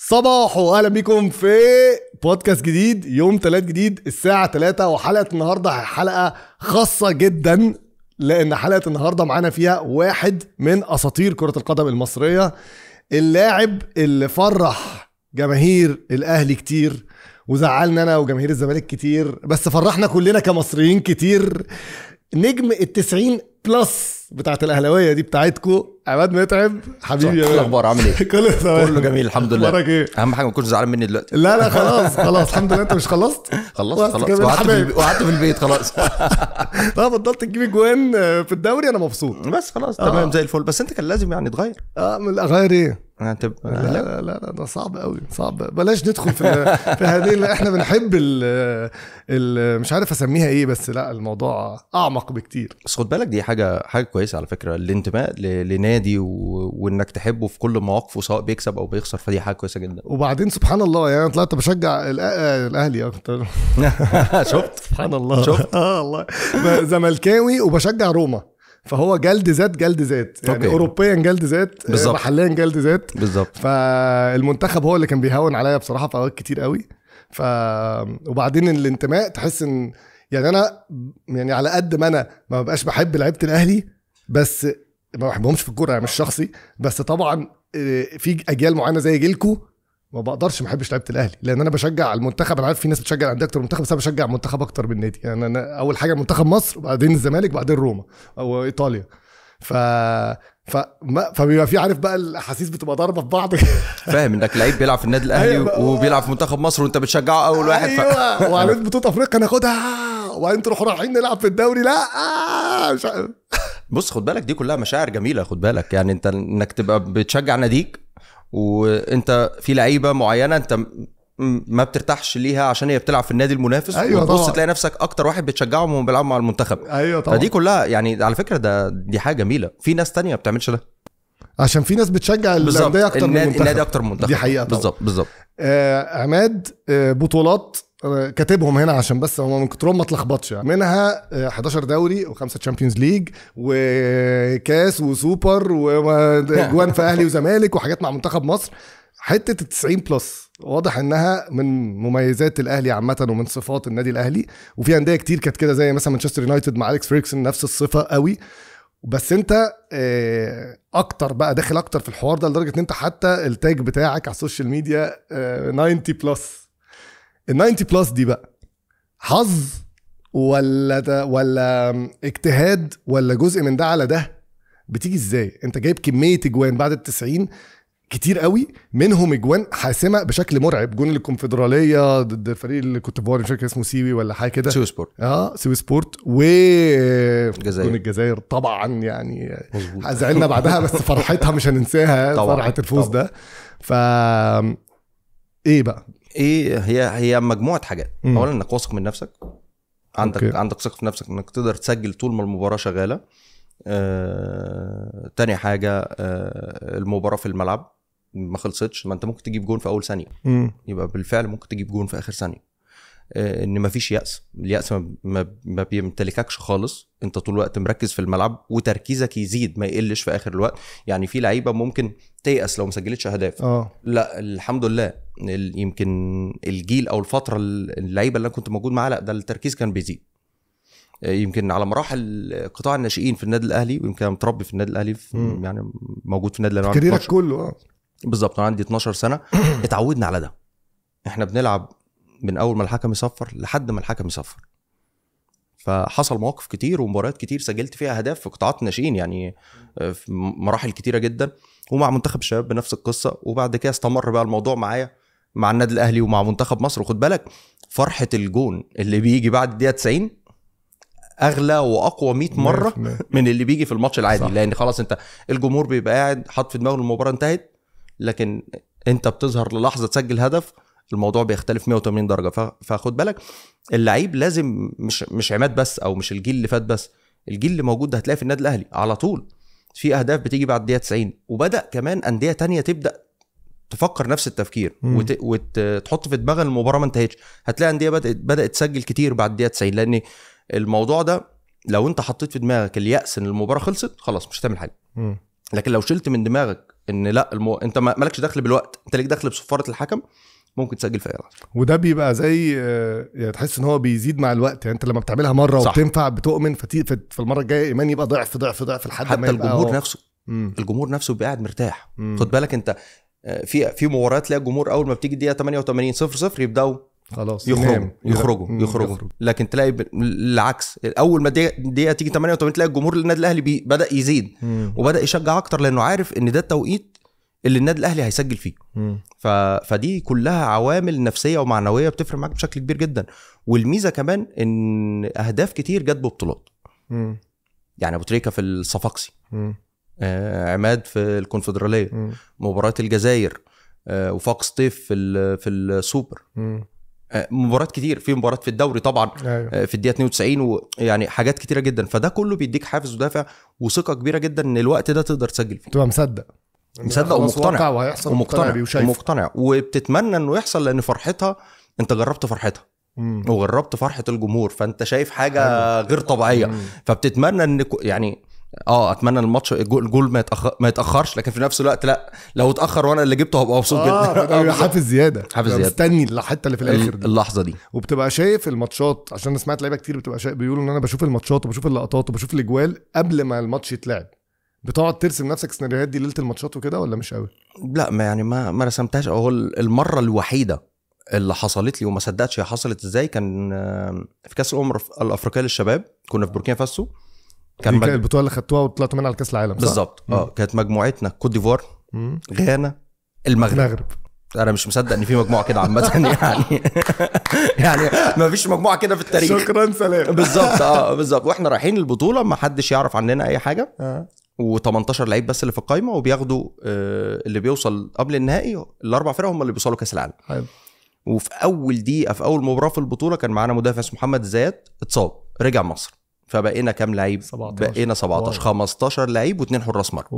صباح واهلا بيكم في بودكاست جديد يوم ثلاث جديد الساعة ثلاثة وحلقة النهاردة حلقة خاصة جدا لأن حلقة النهاردة معانا فيها واحد من أساطير كرة القدم المصرية اللاعب اللي فرح جماهير الأهلي كتير وزعلنا أنا وجماهير الزمالك كتير بس فرحنا كلنا كمصريين كتير نجم التسعين بلس بتاعت الأهلاوية دي بتاعتكو عماد متعب حبيبي يا مان الاخبار عامل ايه؟ كله تمام كله جميل الحمد لله بارك ايه؟ اهم حاجه ما تكونش زعلان مني دلوقتي لا لا خلاص خلاص الحمد لله انت مش خلصت؟ خلصت خلاص وقعدت في البيت خلاص لا فضلت تجيب جوان في الدوري انا مبسوط بس خلاص تمام آه. زي الفل بس انت كان لازم يعني تغير اه اغير ايه؟ لا لا لا, لا ده صعب قوي صعب بلاش ندخل في في هذه احنا بنحب ال مش عارف اسميها ايه بس لا الموضوع اعمق بكتير بس خد بالك دي حاجه حاجه كويسه على فكره الانتماء لنادي النادي و... وانك تحبه في كل مواقفه سواء بيكسب او بيخسر فدي حاجه كويسه جدا وبعدين سبحان الله يعني انا طلعت بشجع الاهلي اكتر آه، شفت سبحان الله شفت اه والله زملكاوي وبشجع روما فهو جلد ذات جلد ذات يعني أوكي. اوروبيا جلد ذات آه، بالظبط محليا جلد ذات بالظبط فالمنتخب هو اللي كان بيهون عليا بصراحه في اوقات كتير قوي ف وبعدين الانتماء تحس ان يعني انا يعني على قد ما انا ما ببقاش بحب لعيبه الاهلي بس ما بحبهمش في الكوره يعني مش شخصي بس طبعا آه، في اجيال معينه زي جيلكو ما بقدرش ما بحبش لعيبه الاهلي لان انا بشجع المنتخب انا عارف في ناس بتشجع الانديه اكتر من المنتخب بس انا بشجع المنتخب اكتر من النادي يعني انا اول حاجه منتخب مصر وبعدين الزمالك وبعدين روما او ايطاليا ف ف فبيبقى في عارف بقى الاحاسيس بتبقى ضاربه في بعض فاهم انك لعيب بيلعب في النادي الاهلي أيوة. وبيلعب في منتخب مصر وانت بتشجعه اول واحد ف... ايوه وبعدين بطوله افريقيا ناخدها وبعدين تروحوا رايحين نلعب في الدوري لا مش بص خد بالك دي كلها مشاعر جميله خد بالك يعني انت انك تبقى بتشجع ناديك وانت في لعيبه معينه انت ما بترتاحش ليها عشان هي بتلعب في النادي المنافس ايوه طبعا تلاقي نفسك اكتر واحد بتشجعهم وهم بيلعبوا مع المنتخب ايوه طبعا فدي كلها يعني على فكره ده دي حاجه جميله في ناس تانية ما بتعملش ده عشان في ناس بتشجع الانديه اكتر من المنتخب النادي اكتر من المنتخب دي حقيقه بالظبط بالظبط آه عماد آه بطولات كاتبهم هنا عشان بس هم من كترهم ما تلخبطش يعني منها 11 آه، دوري وخمسه تشامبيونز ليج وكاس وسوبر واجوان في اهلي وزمالك وحاجات مع منتخب مصر حته ال 90 بلس واضح انها من مميزات الاهلي عامه ومن صفات النادي الاهلي وفي انديه كتير كانت كده زي مثلا مانشستر يونايتد مع اليكس فيركسون نفس الصفه قوي بس انت آه، اكتر بقى داخل اكتر في الحوار ده لدرجه ان انت حتى التاج بتاعك على السوشيال ميديا 90 آه، بلس ال 90 بلس دي بقى حظ ولا ده ولا اجتهاد ولا جزء من ده على ده بتيجي ازاي انت جايب كميه اجوان بعد ال 90 كتير قوي منهم اجوان حاسمه بشكل مرعب جون الكونفدراليه ضد الفريق اللي كنت بوري مش فاكر اسمه سيوي ولا حاجه كده سيوي سبورت اه سيوي سبورت و الجزائر جون الجزائر طبعا يعني زعلنا بعدها بس فرحتها مش هننساها طبعًا. فرحه الفوز طبعًا. ده ف ايه بقى ايه هي هي مجموعه حاجات اولا انك واثق من نفسك عندك أوكي. عندك ثقه في نفسك انك تقدر تسجل طول ما المباراه شغاله آه، تاني حاجه آه، المباراه في الملعب ما خلصتش ما انت ممكن تجيب جون في اول ثانيه يبقى بالفعل ممكن تجيب جون في اخر ثانيه آه، ان مفيش ياس الياس ما بيمتلككش خالص انت طول الوقت مركز في الملعب وتركيزك يزيد ما يقلش في اخر الوقت يعني في لعيبه ممكن تيأس لو ما سجلتش اهداف اه لا الحمد لله يمكن الجيل او الفتره اللعيبه اللي انا كنت موجود معاها لا ده التركيز كان بيزيد آه، يمكن على مراحل قطاع الناشئين في النادي الاهلي ويمكن انا متربي في النادي الاهلي في يعني موجود في النادي الاهلي كاريرك كله اه بالظبط انا عندي 12 سنه اتعودنا على ده احنا بنلعب من اول ما الحكم يصفر لحد ما الحكم يصفر فحصل مواقف كتير ومباريات كتير سجلت فيها اهداف في قطاعات ناشئين يعني آه، في مراحل كتيره جدا ومع منتخب الشباب بنفس القصه وبعد كده استمر بقى الموضوع معايا مع النادي الاهلي ومع منتخب مصر وخد بالك فرحه الجون اللي بيجي بعد الدقيقه 90 اغلى واقوى 100 مره من اللي بيجي في الماتش العادي صح. لان خلاص انت الجمهور بيبقى قاعد حاط في دماغه المباراه انتهت لكن انت بتظهر للحظه تسجل هدف الموضوع بيختلف 180 درجه فخد بالك اللعيب لازم مش مش عماد بس او مش الجيل اللي فات بس الجيل اللي موجود ده هتلاقي في النادي الاهلي على طول في اهداف بتيجي بعد الدقيقه 90 وبدا كمان انديه تانية تبدا تفكر نفس التفكير وت... وتحط في دماغها المباراه ما انتهتش هتلاقي انديه بدات بدات تسجل كتير بعد الدقيقه 90 لان الموضوع ده لو انت حطيت في دماغك الياس ان المباراه خلصت خلاص مش هتعمل حاجه لكن لو شلت من دماغك ان لا المو... انت مالكش دخل بالوقت انت ليك دخل بصفاره الحكم ممكن تسجل في اي وده بيبقى زي آه، يعني تحس ان هو بيزيد مع الوقت يعني انت لما بتعملها مره صح. وبتنفع بتؤمن في المره الجايه ايمان يبقى ضعف ضعف ضعف لحد حتى ما الجمهور نفسه مم. الجمهور نفسه بيبقى قاعد مرتاح مم. خد بالك انت آه، في في مباريات تلاقي الجمهور اول ما بتيجي الدقيقه 88 0 0 يبداوا خلاص يخرجوا يخرجوا يخرجوا, يخرجوا. يخرجوا. يخرج. لكن تلاقي العكس اول ما الدقيقه تيجي 88 تلاقي الجمهور للنادي الاهلي بدا يزيد مم. وبدا يشجع اكتر لانه عارف ان ده التوقيت اللي النادي الاهلي هيسجل فيه ف... فدي كلها عوامل نفسيه ومعنويه بتفرق معاك بشكل كبير جدا والميزه كمان ان اهداف كتير جت ببطولات يعني ابو تريكه في الصفاقسي آه عماد في الكونفدراليه مباراه الجزائر آه وفاق سطيف في ال... في السوبر م. آه، مباريات كتير في مباريات في الدوري طبعا أيوة. آه، في الدقيقه 92 ويعني حاجات كتيره جدا فده كله بيديك حافز ودافع وثقه كبيره جدا ان الوقت ده تقدر تسجل فيه تبقى مصدق مصدق ومقتنع ومقتنع ومقتنع وبتتمنى انه يحصل لان فرحتها انت جربت فرحتها مم. وجربت فرحه الجمهور فانت شايف حاجه غير طبيعيه مم. فبتتمنى ان يعني اه اتمنى الماتش الجول ما ما يتاخرش لكن في نفس الوقت لا لو اتاخر وانا اللي جبته هبقى مبسوط جدا آه، حافز زياده حافز زياده مستني الحته اللي في الاخر دي. اللحظه دي وبتبقى شايف الماتشات عشان انا سمعت لعيبه كتير بتبقى شايف بيقولوا ان انا بشوف الماتشات وبشوف اللقطات وبشوف الاجوال قبل ما الماتش يتلعب بتقعد ترسم نفسك السيناريوهات دي ليله الماتشات وكده ولا مش قوي؟ لا ما يعني ما ما رسمتهاش هو المره الوحيده اللي حصلت لي وما صدقتش هي حصلت ازاي كان آه، في كاس الامم الافريقيه للشباب كنا في بوركينا فاسو كان مج... البطوله اللي خدتوها وطلعتوا منها على كاس العالم بالظبط اه كانت مجموعتنا كوت ديفوار غانا المغرب المغرب انا مش مصدق ان في مجموعه كده عامه يعني يعني ما فيش مجموعه كده في التاريخ شكرا سلام بالظبط اه بالظبط واحنا رايحين البطوله ما حدش يعرف عننا اي حاجه آه. و18 لعيب بس اللي في القايمه وبياخدوا آه، اللي بيوصل قبل النهائي الاربع فرق هم اللي بيوصلوا كاس العالم حلو. طيب. وفي اول دقيقه في اول مباراه في البطوله كان معانا مدافع اسمه محمد زياد اتصاب رجع مصر فبقينا كام لعيب 17. بقينا 17 واو. 15 لعيب واثنين حراس مرمى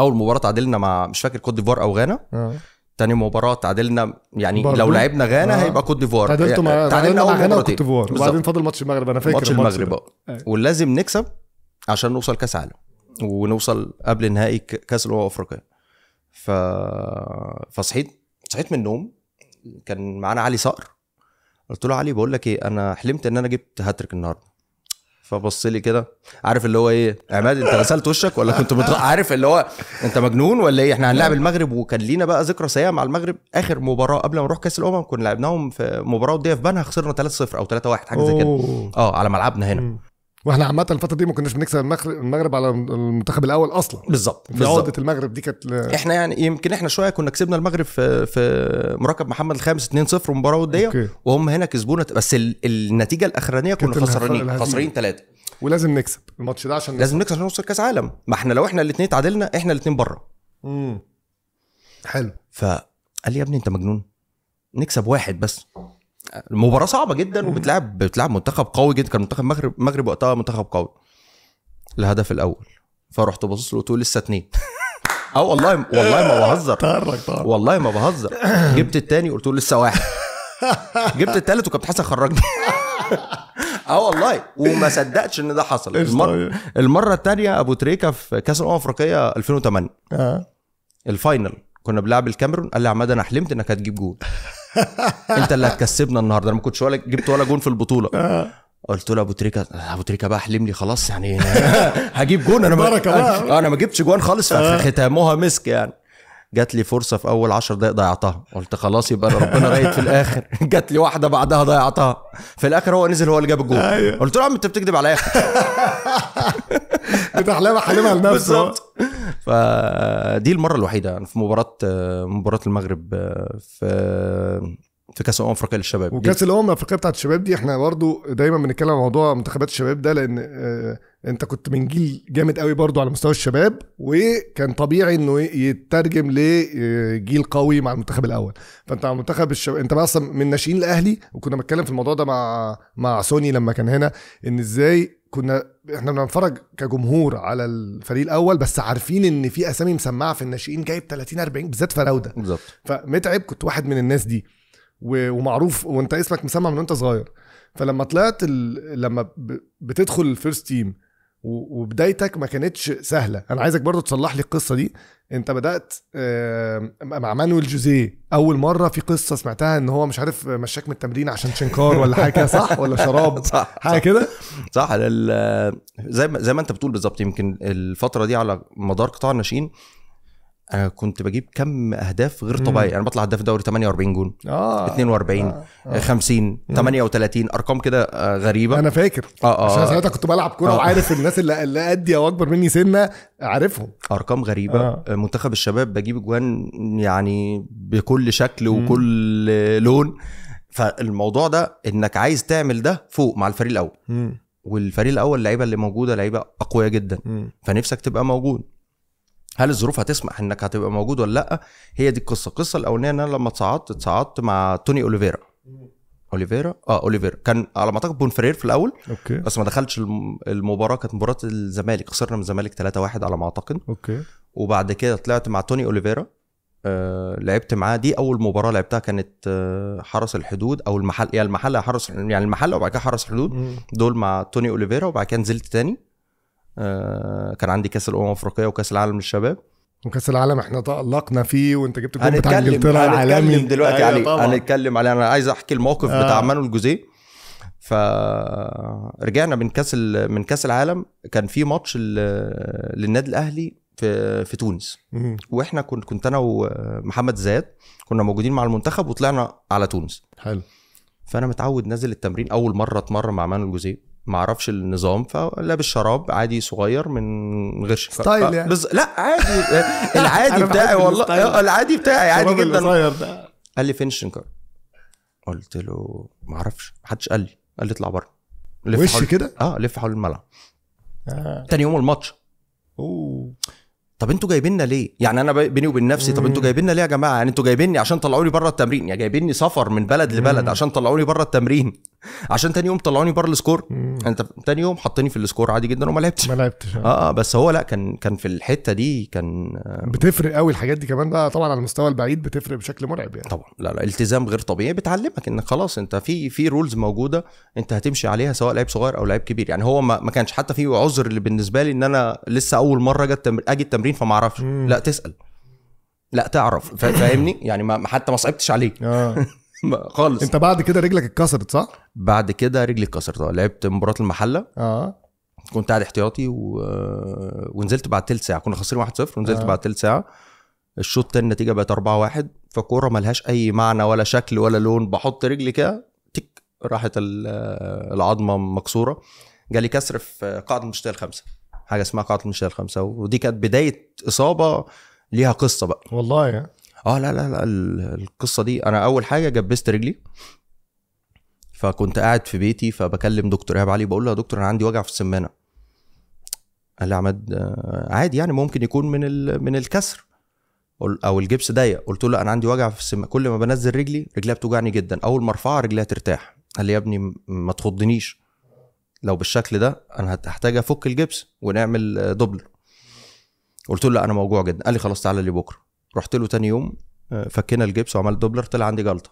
اول مباراه تعادلنا مع مش فاكر كوت ديفوار او غانا آه. تاني مباراه تعادلنا يعني برضو. لو لعبنا غانا آه. هيبقى كوت ديفوار تعادلتوا مع آه، تعادلنا مع غانا وكوت ديفوار وبعدين فاضل ماتش المغرب انا فاكر ماتش المغرب آه. ولازم نكسب عشان نوصل كاس عالم ونوصل قبل نهائي كاس الامم افريقيا ف... فصحيت صحيت من النوم كان معانا علي صقر قلت له علي بقول لك ايه انا حلمت ان انا جبت هاتريك النهارده فبص لي كده عارف اللي هو ايه عماد انت غسلت وشك ولا كنت متغ... عارف اللي هو انت مجنون ولا ايه احنا هنلعب المغرب وكان لينا بقى ذكرى سيئه مع المغرب اخر مباراه قبل ما نروح كاس الامم كنا لعبناهم في مباراه وديه في بنها خسرنا 3-0 او 3-1 حاجه زي كده اه على ملعبنا هنا واحنا عامه الفتره دي ما كناش بنكسب المغرب على المنتخب الاول اصلا بالظبط في عقده المغرب دي كانت احنا يعني يمكن احنا شويه كنا كسبنا المغرب في في مركب محمد الخامس 2-0 مباراه وديه وهم هنا كسبونا بس ال... النتيجه الاخرانيه كنا خسرانين خسرانين ثلاثه ولازم نكسب الماتش ده عشان لازم نكسب عشان نوصل كاس عالم ما احنا لو احنا الاثنين تعادلنا احنا الاثنين بره امم حلو فقال لي يا ابني انت مجنون نكسب واحد بس المباراه صعبه جدا وبتلعب بتلعب منتخب قوي جدا كان منتخب المغرب المغرب وقتها منتخب قوي الهدف الاول فرحت باصص له قلت له لسه اتنين اه والله والله ما بهزر والله ما بهزر جبت التاني قلت له لسه واحد جبت التالت وكابتن حسن خرجني اه والله وما صدقتش ان ده حصل المره المره الثانيه ابو تريكه في كاس الامم الافريقيه 2008 آه. الفاينل كنا بنلعب الكاميرون قال لي عماد انا حلمت انك هتجيب جول انت اللي هتكسبنا النهارده انا ما كنتش ولا جبت ولا جون في البطوله آه. قلت له ابو تريكه ابو تريكه بقى حلم لي خلاص يعني هجيب جون انا ما آه، انا ما جبتش جوان خالص آه. فختامها مسك يعني جات لي فرصه في اول 10 دقائق ضيعتها قلت خلاص يبقى ربنا رايد في الاخر جات لي واحده بعدها ضيعتها في الاخر هو نزل هو اللي جاب الجول أيوه. قلت له يا عم انت بتكذب عليا بتحلمها حلمها لنفسه بالظبط آه. فدي المره الوحيده في مباراه آه، مباراه المغرب آه، في في كاس الامم الافريقيه للشباب وكاس الامم الافريقيه بتاعت الشباب دي احنا برضو دايما بنتكلم عن موضوع منتخبات الشباب ده لان اه انت كنت من جيل جامد قوي برضو على مستوى الشباب وكان طبيعي انه يترجم لجيل قوي مع المنتخب الاول فانت على منتخب الشباب انت اصلا من ناشئين الاهلي وكنا بنتكلم في الموضوع ده مع مع سوني لما كان هنا ان ازاي كنا احنا بنتفرج كجمهور على الفريق الاول بس عارفين ان في اسامي مسمعه في الناشئين جايب 30 40 بالذات فراوده بالظبط فمتعب كنت واحد من الناس دي ومعروف وانت اسمك مسمع من وانت صغير فلما طلعت ال... لما بتدخل الفيرست تيم وبدايتك ما كانتش سهله انا عايزك برضو تصلح لي القصه دي انت بدات مع مانويل جوزيه اول مره في قصه سمعتها ان هو مش عارف مشاك من التمرين عشان شنكار ولا حاجه صح ولا شراب صح حاجه كده صح زي زي ما انت بتقول بالظبط يمكن الفتره دي على مدار قطاع الناشئين انا آه، كنت بجيب كم اهداف غير طبيعي انا بطلع هداف دوري 48 جون اه 42 آه. آه. 50 مم. 38 ارقام كده آه، غريبه انا فاكر اه اه عشان ساعتها كنت بلعب كوره آه. وعارف الناس اللي اللي قدي او اكبر مني سنه عارفهم ارقام غريبه آه. آه، منتخب الشباب بجيب اجوان يعني بكل شكل وكل مم. لون فالموضوع ده انك عايز تعمل ده فوق مع الفريق الاول مم. والفريق الاول اللعيبه اللي موجوده لعيبه اقوياء جدا مم. فنفسك تبقى موجود هل الظروف هتسمح انك هتبقى موجود ولا لا هي دي القصه القصه الاولانيه ان انا لما اتصعدت اتصعدت مع توني اوليفيرا اوليفيرا اه اوليفيرا كان على ما اعتقد بونفرير في الاول اوكي بس ما دخلش المباراه كانت مباراه الزمالك خسرنا من الزمالك 3-1 على ما اعتقد اوكي وبعد كده طلعت مع توني اوليفيرا آه لعبت معاه دي اول مباراه لعبتها كانت آه حرس الحدود او المحل يعني المحله حرس يعني المحله وبعد كده حرس الحدود دول مع توني اوليفيرا وبعد كده نزلت تاني آه، كان عندي كاس الامم الافريقيه وكاس العالم للشباب وكاس العالم احنا تألقنا فيه وانت جبت الجون بتاع انجلترا العالمي هنتكلم دلوقتي أيوة علي هنتكلم عليه انا عايز احكي الموقف آه. بتاع مانو جوزيه فرجعنا من كاس من كاس العالم كان في ماتش للنادي الاهلي في في تونس واحنا كنت كنت انا ومحمد زياد كنا موجودين مع المنتخب وطلعنا على تونس حلو فانا متعود نازل التمرين اول مره اتمرن مع مانو جوزيه معرفش النظام فلابس شراب عادي صغير من غير شكل ستايل يعني بز... لا عادي العادي بتاعي والله آه، العادي بتاعي عادي جدا ده. قال لي فين الشنكار قلت له معرفش محدش قال لي قال لي اطلع بره لف وش حول... كده اه لف حول الملعب آه. تاني يوم الماتش اوه طب انتوا جايبيننا ليه؟ يعني انا بيني وبين نفسي طب انتوا جايبيننا ليه يا جماعه؟ يعني انتوا جايبيني عشان طلعوني بره التمرين، يعني جايبيني سفر من بلد لبلد عشان طلعوني بره التمرين، عشان تاني يوم طلعوني بره السكور. انت تاني يوم حطني في السكور عادي جدا وما لعبتش ما لعبتش اه اه بس هو لا كان كان في الحته دي كان آه، بتفرق قوي الحاجات دي كمان بقى طبعا على المستوى البعيد بتفرق بشكل مرعب يعني طبعا لا لا التزام غير طبيعي بتعلمك انك خلاص انت في في رولز موجوده انت هتمشي عليها سواء لعيب صغير او لعيب كبير يعني هو ما, ما كانش حتى في عذر اللي بالنسبه لي ان انا لسه اول مره اجي التمر... اجي التمرين فما اعرفش لا تسال لا تعرف فاهمني يعني ما حتى ما صعبتش عليك آه. خالص انت بعد كده رجلك اتكسرت صح؟ بعد كده رجلي اتكسرت اه لعبت مباراه المحله اه كنت قاعد احتياطي و... ونزلت بعد تلت ساعه كنا خاسرين 1-0 ونزلت آه. بعد تلت ساعه الشوط الثاني النتيجه بقت 4-1 فكوره ملهاش اي معنى ولا شكل ولا لون بحط رجلي كده تك راحت العظمه مكسوره جالي كسر في قاعده المشتيه الخمسه حاجه اسمها قاعده المشتيه الخمسه ودي كانت بدايه اصابه ليها قصه بقى والله اه لا لا لا القصه دي انا اول حاجه جبست رجلي فكنت قاعد في بيتي فبكلم دكتور ايهاب علي بقول له يا دكتور انا عندي وجع في السمانه قال لي عماد آه، عادي يعني ممكن يكون من من الكسر او الجبس ضيق قلت له انا عندي وجع في السمانه كل ما بنزل رجلي رجليها بتوجعني جدا اول ما ارفعها رجليها ترتاح قال لي يا ابني ما تخضنيش لو بالشكل ده انا هحتاج افك الجبس ونعمل آه، دوبلر قلت له لا انا موجوع جدا قال لي خلاص تعالى لي بكره رحت له تاني يوم آه، فكينا الجبس وعملت دوبلر طلع عندي جلطه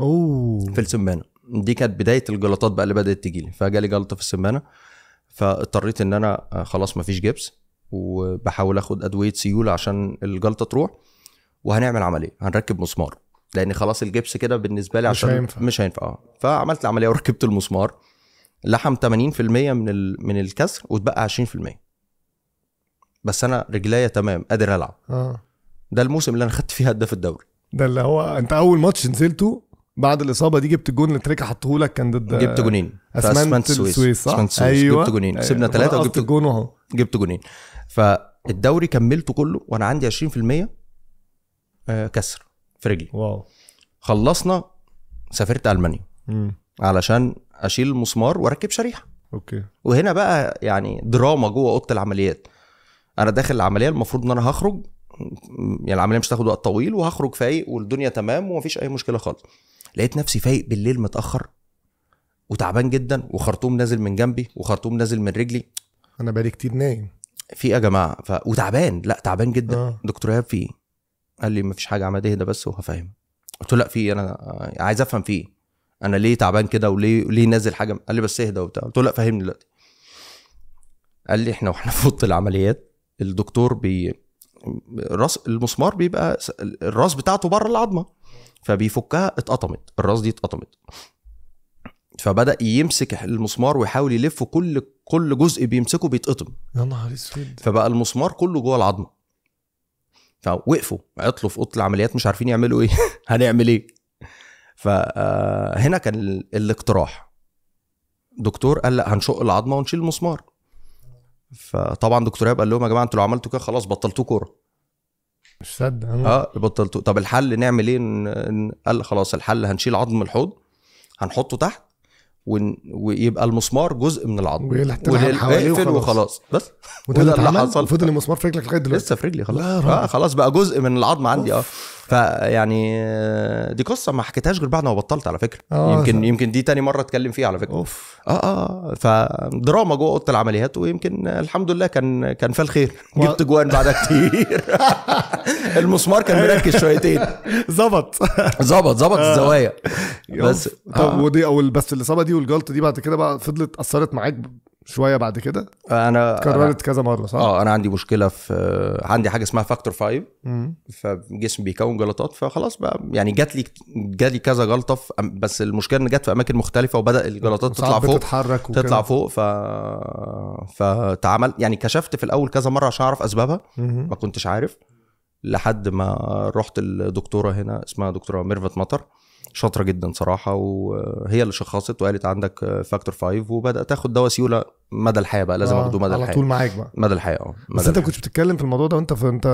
اوه في السمانه دي كانت بدايه الجلطات بقى اللي بدات تجيلي فجالي جلطه في السمانه فاضطريت ان انا آه، خلاص مفيش جبس وبحاول اخد ادويه سيوله عشان الجلطه تروح وهنعمل عمليه هنركب مسمار لان خلاص الجبس كده بالنسبه لي عشان مش هينفع مش هينفع اه فعملت العمليه وركبت المسمار لحم 80% من ال... من الكسر واتبقى 20% بس انا رجليا تمام قادر العب اه ده الموسم اللي انا خدت فيه هداف الدوري ده اللي هو انت اول ماتش نزلته بعد الاصابه دي جبت الجون اللي تريكا حطه لك كان ضد جبت جونين اسمنت السويس صح؟ اسمنت سويس أيوة. جبت جونين أيوة. سيبنا ثلاثه وجبت جون اهو جبت جونين فالدوري كملته كله وانا عندي 20% آه، كسر في رجلي واو خلصنا سافرت المانيا علشان اشيل المسمار واركب شريحه اوكي وهنا بقى يعني دراما جوه اوضه العمليات انا داخل العمليه المفروض ان انا هخرج يعني العمليه مش هتاخد وقت طويل وهخرج فايق والدنيا تمام ومفيش اي مشكله خالص لقيت نفسي فايق بالليل متاخر وتعبان جدا وخرطوم نازل من جنبي وخرطوم نازل من رجلي انا بقالي كتير نايم في ايه يا جماعه ف... وتعبان لا تعبان جدا آه. دكتور ايهاب في إيه؟ قال لي مفيش حاجه عماد اهدى بس وهفهم قلت له لا في إيه؟ انا عايز افهم فيه انا ليه تعبان كده وليه ليه نازل حاجه قال لي بس اهدى وبتاع قلت له لا فهمني دلوقتي قال لي احنا واحنا في اوضه العمليات الدكتور بي راس المسمار بيبقى الراس بتاعته بره العظمه فبيفكها اتقطمت الراس دي اتقطمت فبدا يمسك المسمار ويحاول يلفه كل كل جزء بيمسكه بيتقطم يا نهار اسود فبقى المسمار كله جوه العظمه فوقفوا عطلوا في اوضه العمليات مش عارفين يعملوا ايه هنعمل ايه فهنا آه، كان الاقتراح دكتور قال لا هنشق العظمه ونشيل المسمار فطبعا دكتور ايهاب قال لهم يا جماعه انتوا لو عملتوا كده خلاص بطلتوه كوره مش صدق اه بطلتوه طب الحل نعمل ايه قال خلاص الحل هنشيل عظم الحوض هنحطه تحت ون... ويبقى المسمار جزء من العظم ويقفل وخلاص بس وده اللي حصل فضل المسمار في رجلك لغايه دلوقتي لسه في رجلي خلاص آه خلاص بقى جزء من العظم عندي اه فيعني دي قصه ما حكيتهاش غير بعد ما بطلت على فكره آه يمكن يمكن دي تاني مره اتكلم فيها على فكره اوف اه اه فدراما جوه اوضه العمليات ويمكن الحمد لله كان كان فال الخير و... جبت جوان بعدها كتير المسمار كان مركز شويتين ظبط ظبط ظبط آه. الزوايا بس طب آه. ودي او بس الاصابه دي والجلطه دي بعد كده بقى فضلت اثرت معاك شويه بعد كده انا اتكررت كذا مره صح؟ اه انا عندي مشكله في عندي حاجه اسمها فاكتور 5 فجسمي بيكون جلطات فخلاص بقى يعني جات لي جات لي كذا جلطه بس المشكله ان جت في اماكن مختلفه وبدا الجلطات تطلع فوق تتحرك تطلع فوق ف فتعمل يعني كشفت في الاول كذا مره عشان اعرف اسبابها ما كنتش عارف لحد ما رحت الدكتوره هنا اسمها دكتوره ميرفت مطر شاطره جدا صراحه وهي اللي شخصت وقالت عندك فاكتور 5 وبدات تاخد دواء سيوله مدى الحياه بقى لازم آه، اخده مدى الحياه على طول معاك بقى مدى الحياه اه بس انت كنت بتتكلم في الموضوع ده وانت في انت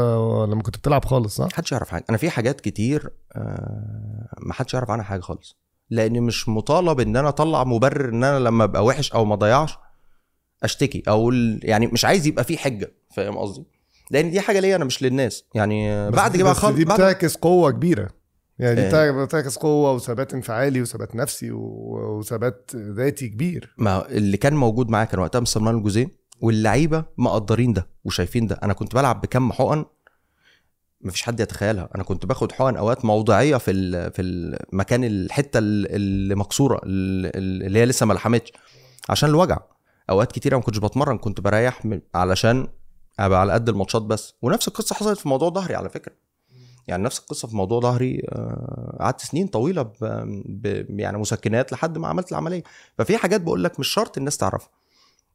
لما كنت بتلعب خالص صح؟ محدش يعرف حاجه انا في حاجات كتير آه، ما حدش يعرف عنها حاجه خالص لان مش مطالب ان انا اطلع مبرر ان انا لما ابقى وحش او ما ضيعش اشتكي او يعني مش عايز يبقى في حجه فاهم قصدي؟ لان دي حاجه ليا انا مش للناس يعني بعد كده بقى خالص دي بتعكس قوه كبيره يعني دي آه. بتعكس قوه وثبات انفعالي وثبات نفسي وثبات ذاتي كبير ما اللي كان موجود معايا كان وقتها مستمرين جوزيه واللعيبه مقدرين ده وشايفين ده انا كنت بلعب بكم حقن مفيش حد يتخيلها انا كنت باخد حقن اوقات موضعيه في في المكان الحته اللي مكسوره اللي هي لسه ما لحمتش عشان الوجع اوقات كتيره ما كنتش بتمرن كنت بريح علشان ابقى على قد الماتشات بس ونفس القصه حصلت في موضوع ظهري على فكره يعني نفس القصه في موضوع ظهري آه، قعدت سنين طويله ب... ب... يعني مسكنات لحد ما عملت العمليه ففي حاجات بقول لك مش شرط الناس تعرفها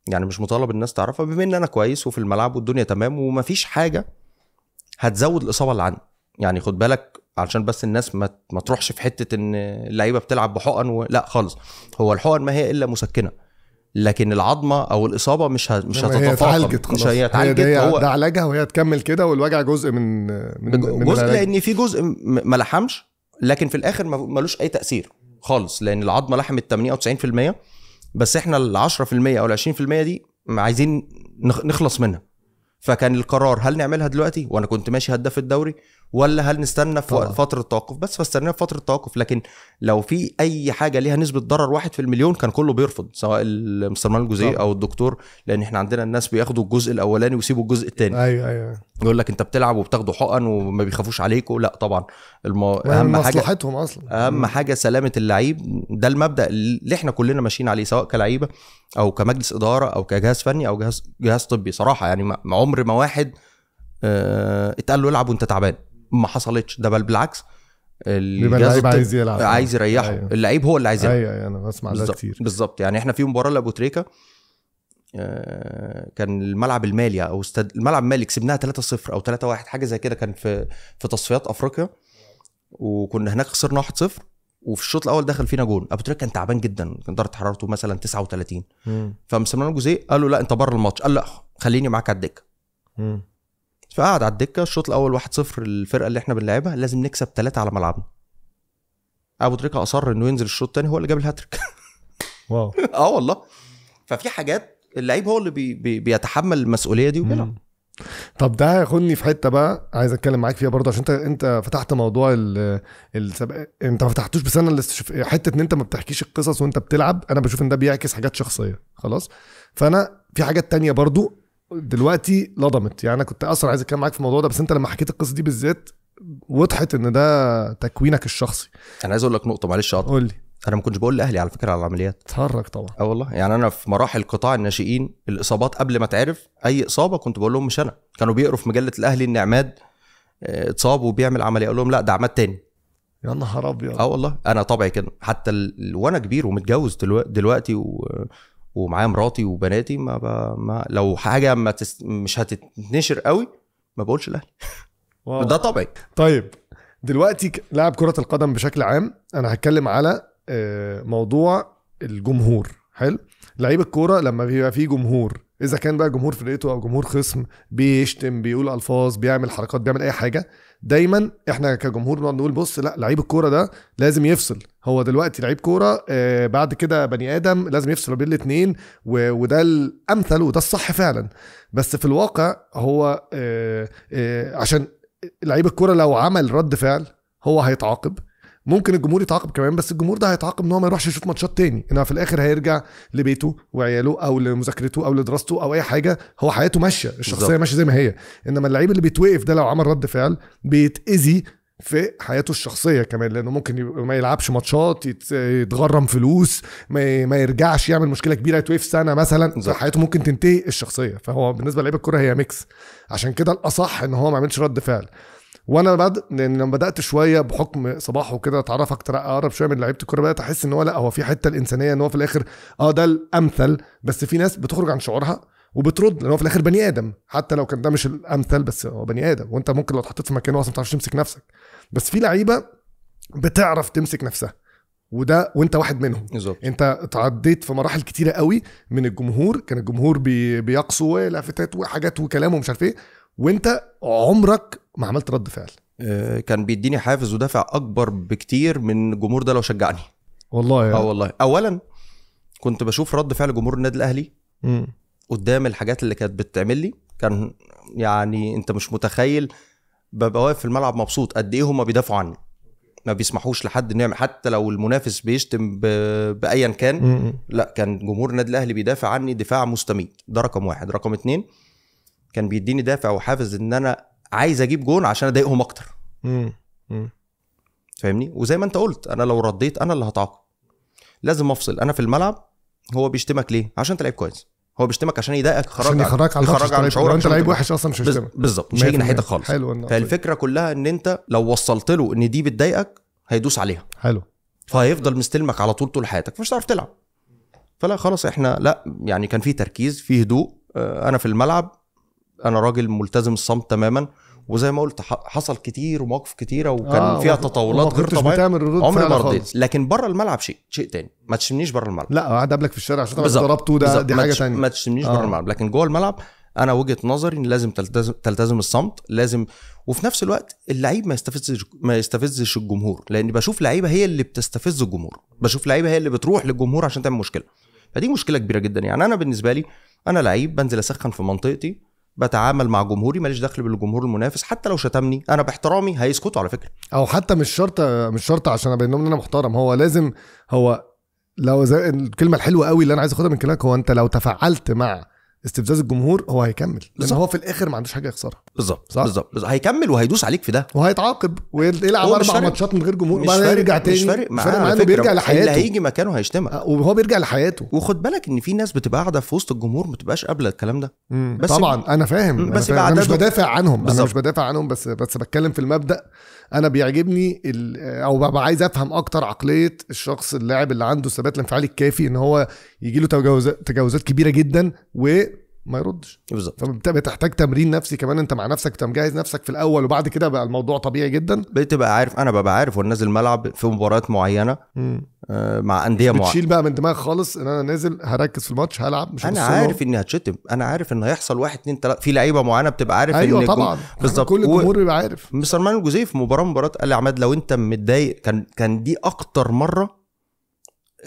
يعني مش مطالب الناس تعرفها بما ان انا كويس وفي الملعب والدنيا تمام ومفيش حاجه هتزود الاصابه اللي عندي يعني خد بالك علشان بس الناس ما ما تروحش في حته ان اللعيبه بتلعب بحقن و... لا خالص هو الحقن ما هي الا مسكنه لكن العظمه او الاصابه مش مش هتتفاقم هي اتعالجت مش هي اتعالجت هو ده علاجها وهي تكمل كده والوجع جزء من من, من جزء من لان في جزء ما لحمش لكن في الاخر ملوش اي تاثير خالص لان العظمه لحمت 98 بس احنا ال 10% او ال 20% دي عايزين نخلص منها فكان القرار هل نعملها دلوقتي وانا كنت ماشي هداف الدوري ولا هل نستنى في طبعا. فتره التوقف بس فاستنينا في فتره التوقف لكن لو في اي حاجه ليها نسبه ضرر واحد في المليون كان كله بيرفض سواء المستثمر الجزئي او الدكتور لان احنا عندنا الناس بياخدوا الجزء الاولاني ويسيبوا الجزء الثاني ايوه ايوه يقول لك انت بتلعب وبتاخدوا حقن وما بيخافوش عليكم لا طبعا الم... اهم حاجه اصلا اهم حاجه سلامه اللعيب ده المبدا اللي احنا كلنا ماشيين عليه سواء كلعيبه او كمجلس اداره او كجهاز فني او جهاز جهاز طبي صراحه يعني عمر ما واحد آه، اتقال له العب وانت تعبان ما حصلتش ده بل بالعكس اللعيب عايز يلعب عايز يريحه أيوة. اللعيب هو اللي عايز يلعب ايوه, أيوه، انا بسمع ده كتير بالظبط يعني احنا في مباراه لابو تريكه آه، كان الملعب المالي او استاد الملعب المالي كسبناها 3-0 او 3-1 حاجه زي كده كان في في تصفيات افريقيا وكنا هناك خسرنا 1-0 وفي الشوط الاول دخل فينا جون ابو تريكه كان تعبان جدا كان درجه حرارته مثلا 39 فمسمى له جوزيه قال له لا انت بره الماتش قال لا خليني معاك على الدكه فقعد على الدكه الشوط الاول 1-0 الفرقه اللي احنا بنلعبها لازم نكسب ثلاثه على ملعبنا ابو تريكه اصر انه ينزل الشوط الثاني هو اللي جاب الهاتريك واو اه والله ففي حاجات اللعيب هو اللي بي بي بيتحمل المسؤوليه دي وبيلعب طب ده هياخدني في حته بقى عايز اتكلم معاك فيها برضه عشان انت انت فتحت موضوع السبق انت ما فتحتوش بس انا حته ان انت ما بتحكيش القصص وانت بتلعب انا بشوف ان ده بيعكس حاجات شخصيه خلاص فانا في حاجات تانية برضو دلوقتي لضمت يعني انا كنت اصلا عايز اتكلم معاك في الموضوع ده بس انت لما حكيت القصه دي بالذات وضحت ان ده تكوينك الشخصي انا عايز اقول لك نقطه معلش قول لي انا ما كنتش بقول لاهلي على فكره على العمليات اتهرج طبعا اه والله يعني انا في مراحل قطاع الناشئين الاصابات قبل ما تعرف اي اصابه كنت بقول لهم مش انا كانوا بيقروا في مجله الاهلي ان عماد آه، اتصاب وبيعمل عمليه اقول لهم لا ده عماد تاني يا نهار ابيض اه والله انا طبعي كده حتى ال... وانا كبير ومتجوز دلوقتي, دلوقتي و... ومعايا مراتي وبناتي ما, ب... ما لو حاجه ما تس... مش هتتنشر قوي ما بقولش الاهلي ده طبيعي طيب دلوقتي لاعب كره القدم بشكل عام انا هتكلم على آه، موضوع الجمهور حلو لعيب الكوره لما بيبقى فيه جمهور اذا كان بقى جمهور فرقته او جمهور خصم بيشتم بيقول الفاظ بيعمل حركات بيعمل اي حاجه دايما احنا كجمهور بنقعد نقول بص لا لعيب الكوره ده لازم يفصل هو دلوقتي لعيب كوره آه بعد كده بني ادم لازم يفصل بين الاثنين وده الامثل وده الصح فعلا بس في الواقع هو آه آه عشان لعيب الكوره لو عمل رد فعل هو هيتعاقب ممكن الجمهور يتعاقب كمان بس الجمهور ده هيتعاقب ان هو ما يروحش يشوف ماتشات تاني انما في الاخر هيرجع لبيته وعياله او لمذاكرته او لدراسته او اي حاجه هو حياته ماشيه الشخصيه ماشيه زي ما هي انما اللعيب اللي بيتوقف ده لو عمل رد فعل بيتاذي في حياته الشخصيه كمان لانه ممكن ما يلعبش ماتشات يتغرم فلوس ما, ما يرجعش يعمل مشكله كبيره يتوقف سنه مثلا حياته ممكن تنتهي الشخصيه فهو بالنسبه للعيب الكوره هي ميكس عشان كده الاصح ان هو ما عملش رد فعل وانا بد... لان لما بدات شويه بحكم صباح وكده اتعرف اكتر اقرب شويه من لعيبه الكوره بدات احس ان هو لا هو في حته الانسانيه ان هو في الاخر اه ده الامثل بس في ناس بتخرج عن شعورها وبترد لان هو في الاخر بني ادم حتى لو كان ده مش الامثل بس هو بني ادم وانت ممكن لو اتحطيت في مكانه اصلا ما تعرفش تمسك نفسك بس في لعيبه بتعرف تمسك نفسها وده وانت واحد منهم بالظبط انت اتعديت في مراحل كتيره قوي من الجمهور كان الجمهور بي بيقصوا ولافتات وحاجات وكلام ومش عارف ايه وانت عمرك ما عملت رد فعل آه، كان بيديني حافز ودافع اكبر بكتير من الجمهور ده لو شجعني والله اه والله اولا كنت بشوف رد فعل جمهور النادي الاهلي م. قدام الحاجات اللي كانت بتعمل لي كان يعني انت مش متخيل ببقى واقف في الملعب مبسوط قد ايه هما بيدافعوا عني ما بيسمحوش لحد انه يعمل حتى لو المنافس بيشتم بايا كان م. لا كان جمهور النادي الاهلي بيدافع عني دفاع مستميت ده رقم واحد رقم اتنين كان بيديني دافع وحافز ان انا عايز اجيب جون عشان اضايقهم اكتر فاهمني وزي ما انت قلت انا لو رديت انا اللي هتعاقب لازم افصل انا في الملعب هو بيشتمك ليه عشان انت لعيب كويس هو بيشتمك عشان يضايقك خرج عشان يخرجك على خرج على طيب. شعورك انت لعيب وحش اصلا مش هيشتمك بالظبط مش هيجي ناحيتك خالص حلو فالفكره كلها ان انت لو وصلت له ان دي بتضايقك هيدوس عليها حلو فهيفضل مستلمك على طول طول حياتك مش هتعرف تلعب فلا خلاص احنا لا يعني كان في تركيز في هدوء آه، انا في الملعب انا راجل ملتزم الصمت تماما وزي ما قلت حصل كتير ومواقف كتيره وكان آه فيها تطاولات غير طبيعيه عمري ما رضيت لكن بره الملعب شيء شيء تاني ما تشمنيش بره الملعب لا قاعد قبلك في الشارع عشان ضربته ده دي حاجه تانية ما تشمنيش آه. بره الملعب لكن جوه الملعب انا وجهه نظري ان لازم تلتزم تلتزم الصمت لازم وفي نفس الوقت اللعيب ما يستفزش ما يستفزش الجمهور لان بشوف لعيبه هي اللي بتستفز الجمهور بشوف لعيبه هي اللي بتروح للجمهور عشان تعمل مشكله فدي مشكله كبيره جدا يعني انا بالنسبه لي انا لعيب بنزل اسخن في منطقتي بتعامل مع جمهوري ماليش دخل بالجمهور المنافس حتى لو شتمني انا باحترامي هيسكتوا على فكره او حتى مش شرط مش شرط عشان ابين لهم ان انا محترم هو لازم هو لو زي الكلمه الحلوه قوي اللي انا عايز اخدها من كلامك هو انت لو تفاعلت مع استفزاز الجمهور هو هيكمل لان هو في الاخر ما عندوش حاجه يخسرها بالظبط صح بالظبط هيكمل وهيدوس عليك في ده وهيتعاقب ويلعب اربع ماتشات من غير جمهور وبعدين يرجع تاني مش فارق معاه انه بيرجع لحياته اللي هيجي مكانه هيشتمك آه، وهو بيرجع لحياته وخد بالك ان في ناس بتبقى قاعده في وسط الجمهور ما بتبقاش قابله الكلام ده بس طبعا انا فاهم بس أنا, فاهم. أنا مش بدافع عنهم بالزبط. انا مش بدافع عنهم بس بس بتكلم في المبدا انا بيعجبني آه، او ببقى عايز افهم اكتر عقليه الشخص اللاعب اللي عنده الثبات الانفعالي الكافي ان هو يجي له تجاوزات كبيره جدا و ما يردش بالظبط فبتحتاج تمرين نفسي كمان انت مع نفسك بتبقى مجهز نفسك في الاول وبعد كده بقى الموضوع طبيعي جدا بتبقى عارف انا ببقى عارف وانا نازل ملعب في مباريات معينه آه، مع انديه معينه بتشيل بقى من دماغك خالص ان انا نازل هركز في الماتش هلعب مش انا عارف اني هتشتم انا عارف ان هيحصل واحد اتنين تلاته في لعيبه معينه بتبقى عارف ايوه إن طبعا يعني بالظبط كل الجمهور بيبقى عارف جوزيه في مباراه مباراه قال لي عماد لو انت متضايق كان كان دي اكتر مره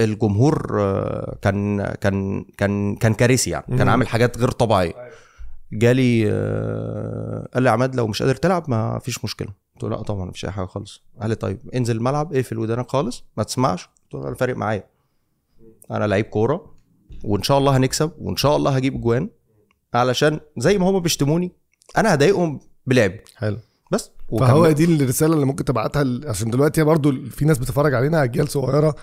الجمهور آه، كان كان كان كان كارثي يعني كان عامل حاجات غير طبيعيه أيوة. جالي آه، قال لي عماد لو مش قادر تلعب ما فيش مشكله قلت له لا طبعا مفيش اي حاجه خالص قال لي طيب انزل الملعب اقفل ودانك خالص ما تسمعش قلت له انا فارق معايا انا لعيب كوره وان شاء الله هنكسب وان شاء الله هجيب جوان علشان زي ما هما بيشتموني انا هضايقهم بلعبي حلو بس فهو دي الرساله اللي ممكن تبعتها ل... عشان دلوقتي برضو في ناس بتتفرج علينا اجيال صغيره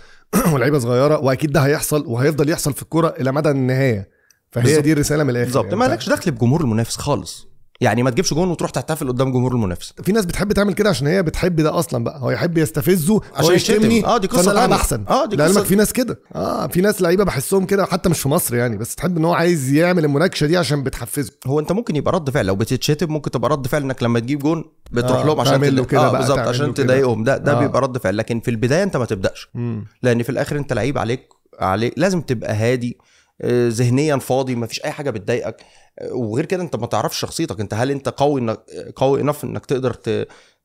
ولعيبه صغيره واكيد ده هيحصل وهيفضل يحصل في الكوره الى مدى النهايه فهي بالزبط. دي الرساله من الاخر بالظبط يعني مالكش دخل بجمهور المنافس خالص يعني ما تجيبش جون وتروح تحتفل قدام جمهور المنافس في ناس بتحب تعمل كده عشان هي بتحب ده اصلا بقى هو يحب يستفزه عشان يشتمني اه دي قصه العب احسن اه دي لعلمك في ناس كده اه في ناس لعيبه بحسهم كده حتى مش في مصر يعني بس تحب ان هو عايز يعمل المناكشه دي عشان بتحفزه هو انت ممكن يبقى رد فعل لو بتتشتم ممكن تبقى رد فعل انك لما تجيب جون بتروح آه لهم عشان تعمل له كده آه بالظبط عشان تضايقهم ده ده آه. بيبقى رد فعل لكن في البدايه انت ما تبداش مم. لان في الاخر انت لعيب عليك عليك لازم تبقى هادي آه، ذهنيا فاضي فيش اي حاجه بتضايقك وغير كده انت ما تعرفش شخصيتك انت هل انت قوي انك قوي انف انك تقدر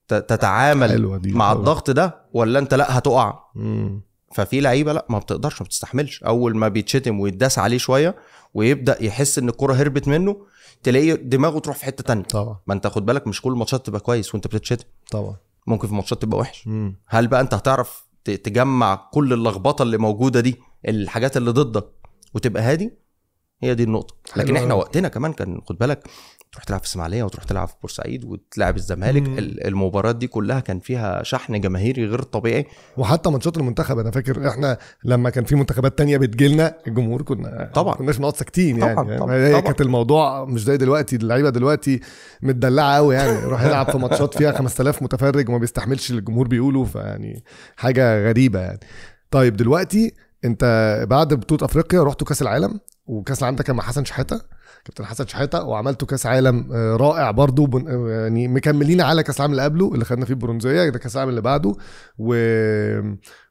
تتعامل مع الضغط ده ولا انت لا هتقع ففي لعيبه لا ما بتقدرش ما بتستحملش اول ما بيتشتم ويتداس عليه شويه ويبدا يحس ان الكره هربت منه تلاقيه دماغه تروح في حته تانية طبعا ما انت خد بالك مش كل الماتشات تبقى كويس وانت بتتشتم طبعا ممكن في ماتشات تبقى وحش مم. هل بقى انت هتعرف تجمع كل اللخبطه اللي موجوده دي الحاجات اللي ضدك وتبقى هادي هي دي النقطه لكن احنا وقتنا كمان كان خد بالك تروح تلعب في الاسماعيليه وتروح تلعب في بورسعيد وتلعب الزمالك المباريات دي كلها كان فيها شحن جماهيري غير طبيعي وحتى ماتشات المنتخب انا فاكر احنا لما كان في منتخبات تانية بتجيلنا الجمهور كنا طبعا كناش نقعد ساكتين يعني طبعا, يعني طبعا, كانت الموضوع مش زي دلوقتي اللعيبه دلوقتي متدلعه قوي يعني يروح يلعب في ماتشات فيها 5000 متفرج وما بيستحملش الجمهور بيقوله فيعني حاجه غريبه يعني طيب دلوقتي انت بعد بطوله افريقيا رحتوا كاس العالم وكاس العالم ده كان مع حسن شحاته كابتن حسن شحاته وعملتوا كاس عالم آه، رائع برضو بن... آه، يعني مكملين على كاس العالم اللي قبله اللي خدنا فيه البرونزيه ده كاس العالم اللي بعده و...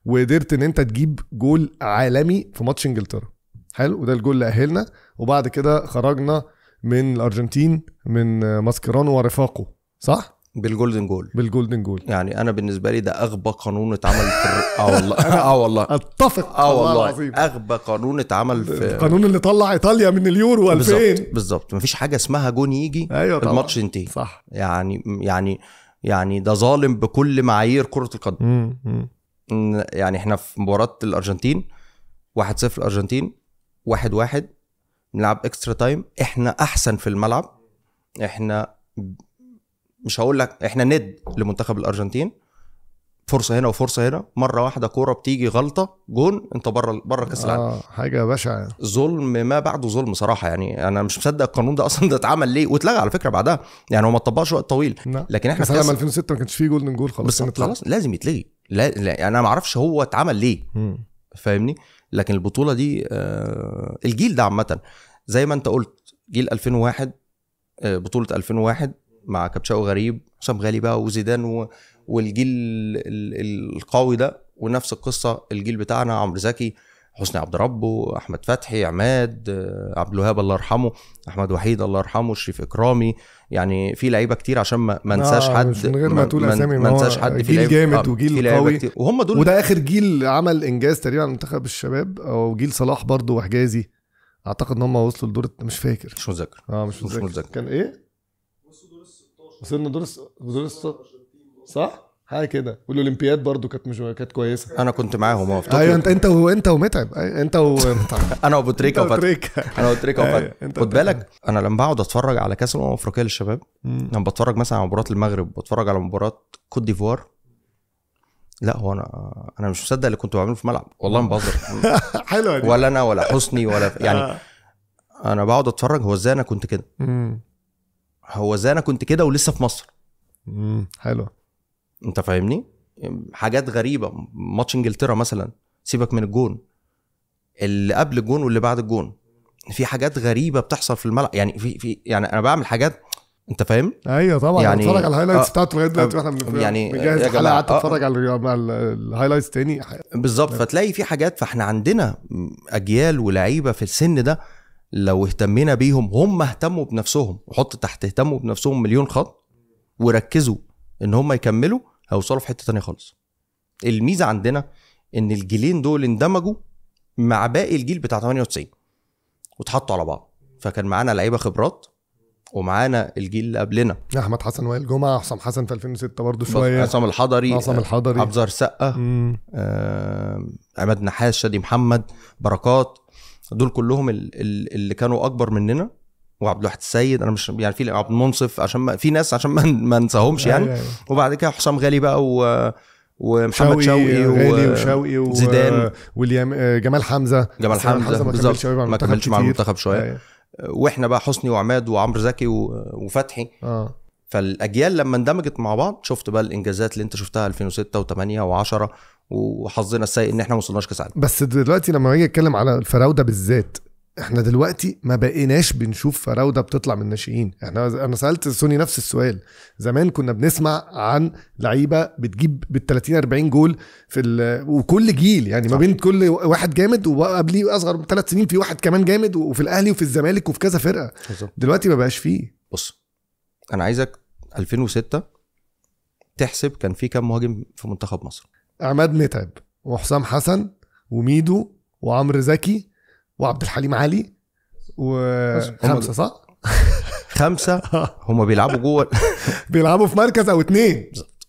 وقدرت ان انت تجيب جول عالمي في ماتش انجلترا حلو وده الجول اللي اهلنا وبعد كده خرجنا من الارجنتين من ماسكيرانو ورفاقه صح؟ بالجولدن جول بالجولدن جول يعني انا بالنسبه لي ده اغبى قانون اتعمل في اه والله اه والله اتفق اه والله العظيم اغبى قانون اتعمل في القانون اللي طلع ايطاليا من اليورو 2000 بالظبط بالظبط مفيش حاجه اسمها جون يجي ايوه الماتش ينتهي صح يعني يعني يعني ده ظالم بكل معايير كره القدم يعني احنا في مباراه الارجنتين 1-0 الارجنتين 1-1 نلعب اكسترا تايم احنا احسن في الملعب احنا مش هقول لك احنا ند لمنتخب الارجنتين فرصه هنا وفرصه هنا مره واحده كوره بتيجي غلطه جون انت بره بره كاس العالم اه حاجه بشعه ظلم ما بعده ظلم صراحه يعني انا مش مصدق القانون ده اصلا ده اتعمل ليه واتلغى على فكره بعدها يعني هو ما اتطبقش وقت طويل لا. نعم. لكن احنا كاس العالم 2006 ما كانش فيه جولدن جول خلاص بس خلاص لازم يتلغي لا, لا يعني انا ما اعرفش هو اتعمل ليه فاهمني لكن البطوله دي آه الجيل ده عامه زي ما انت قلت جيل 2001 آه بطوله 2001 مع كابتشاو غريب حسام غالي بقى وزيدان و... والجيل القوي ده ونفس القصه الجيل بتاعنا عمرو زكي حسني عبد ربه احمد فتحي عماد آه، عبد الوهاب الله يرحمه احمد وحيد الله يرحمه شريف اكرامي يعني في لعيبه كتير عشان ما انساش آه حد من غير ما تقول اسامي ما انساش حد في جيل جامد آه، وجيل قوي وهم دول وده اخر جيل عمل انجاز تقريبا منتخب الشباب او جيل صلاح برضه وحجازي اعتقد ان هم وصلوا لدور مش فاكر مش متذكر اه مش متذكر كان ايه وصلنا دور دور صح؟ حاجه كده والاولمبياد برضو كانت مش كانت كويسه انا كنت معاهم اه ايوه انت انت وانت ومتعب انت ومتعب انا وابو تريكه وفتح انا وابو تريكه خد بالك انا لما بقعد اتفرج على كاس الامم الافريقيه للشباب لما بتفرج مثلا على مباراه المغرب بتفرج على مباراه كوت ديفوار لا هو انا انا مش مصدق اللي كنت بعمله في الملعب والله ما بهزر حلوه دي ولا انا ولا حسني ولا يعني آه. انا بقعد اتفرج هو ازاي انا كنت كده هو ازاي انا كنت كده ولسه في مصر امم حلو انت فاهمني حاجات غريبه ماتش انجلترا مثلا سيبك من الجون اللي قبل الجون واللي بعد الجون في حاجات غريبه بتحصل في الملعب يعني في في يعني انا بعمل حاجات انت فاهم؟ ايوه طبعا يعني بتفرج على الهايلايتس آه، بتاعته لغايه دلوقتي آه، واحنا يعني بنجهز الحلقه قعدت آه. اتفرج على الهايلايتس تاني بالظبط فتلاقي في حاجات فاحنا عندنا اجيال ولعيبه في السن ده لو اهتمينا بيهم هم اهتموا بنفسهم وحط تحت اهتموا بنفسهم مليون خط وركزوا ان هم يكملوا هيوصلوا في حته تانية خالص الميزه عندنا ان الجيلين دول اندمجوا مع باقي الجيل بتاع 98 واتحطوا على بعض فكان معانا لعيبه خبرات ومعانا الجيل اللي قبلنا احمد حسن وائل جمعه حسام حسن في 2006 برضه شويه عصام الحضري عصام آه، الحضري عبد سقه آه، عماد نحاس شادي محمد بركات دول كلهم اللي كانوا اكبر مننا وعبد الواحد السيد انا مش يعني في عبد المنصف عشان ما في ناس عشان ما, ما ننساهمش يعني أيوة، أيوة. وبعد كده حسام غالي بقى و ومحمد شوقي, شوقي وغالي وشوقي وزيدان وليام آه، جمال حمزه جمال حمزه, حمزة ما كملش كملش مع المنتخب شويه أيوة. واحنا بقى حسني وعماد وعمرو زكي وفتحي آه. فالاجيال لما اندمجت مع بعض شفت بقى الانجازات اللي انت شفتها 2006 و8 و10 وحظنا السيء ان احنا ما وصلناش كاس عالم بس دلوقتي لما اجي اتكلم على الفراوده بالذات احنا دلوقتي ما بقيناش بنشوف فراوده بتطلع من الناشئين احنا انا سالت سوني نفس السؤال زمان كنا بنسمع عن لعيبه بتجيب بال 30 40 جول في وكل جيل يعني صحيح. ما بين كل واحد جامد وقبليه اصغر بثلاث سنين في واحد كمان جامد وفي الاهلي وفي الزمالك وفي كذا فرقه بالظبط دلوقتي ما بقاش فيه بص انا عايزك 2006 تحسب كان في كم مهاجم في منتخب مصر عماد متعب وحسام حسن وميدو وعمرو زكي وعبد الحليم علي وخمسه صح؟ خمسه هم بيلعبوا جوه بيلعبوا في مركز او اتنين بالظبط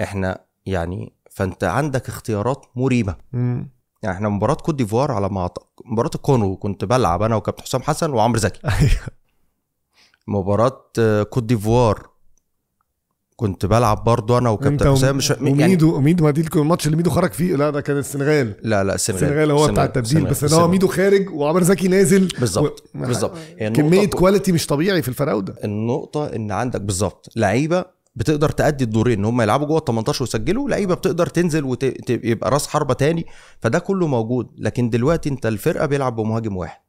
احنا يعني فانت عندك اختيارات مريبه يعني احنا مباراه كوت ديفوار على ما اعتقد مباراه الكونغو كنت بلعب انا وكابتن حسام حسن وعمرو زكي أيوه. مباراه آه، كوت ديفوار كنت بلعب برضه انا وكابتن حسام مش يعني وميدو يعني ميدو ما دي الماتش اللي ميدو خرج فيه لا ده كان السنغال لا لا السنغال السنغال هو بتاع التبديل بس ده هو ميدو خارج وعمر زكي نازل بالظبط و... بالظبط يعني كميه كواليتي مش طبيعي في الفراوده النقطه ان عندك بالظبط لعيبه بتقدر تأدي الدورين ان هم يلعبوا جوه ال 18 ويسجلوا لعيبه بتقدر تنزل ويبقى راس حربه تاني فده كله موجود لكن دلوقتي انت الفرقه بيلعب بمهاجم واحد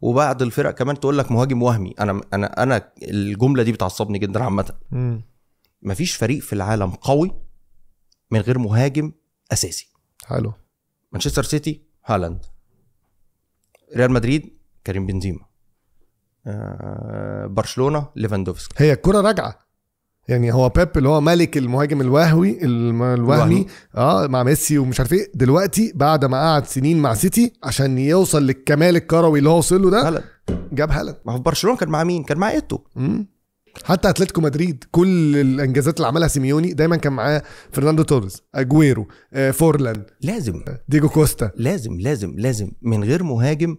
وبعد الفرق كمان تقول لك مهاجم وهمي انا انا انا الجمله دي بتعصبني جدا عامه مفيش فريق في العالم قوي من غير مهاجم اساسي حلو مانشستر سيتي هالاند ريال مدريد كريم بنزيما آه، برشلونه ليفاندوفسكي هي الكره راجعه يعني هو بيب اللي هو ملك المهاجم الوهوي الوهمي, الوهمي. اه مع ميسي ومش عارف ايه دلوقتي بعد ما قعد سنين مع سيتي عشان يوصل للكمال الكروي اللي هو وصل له ده هلد. جاب هالاند ما هو برشلونه كان مع مين؟ كان مع ايتو حتى اتلتيكو مدريد كل الانجازات اللي عملها سيميوني دايما كان معاه فرناندو توريز اجويرو آه، فورلان لازم آه، ديجو كوستا لازم لازم لازم من غير مهاجم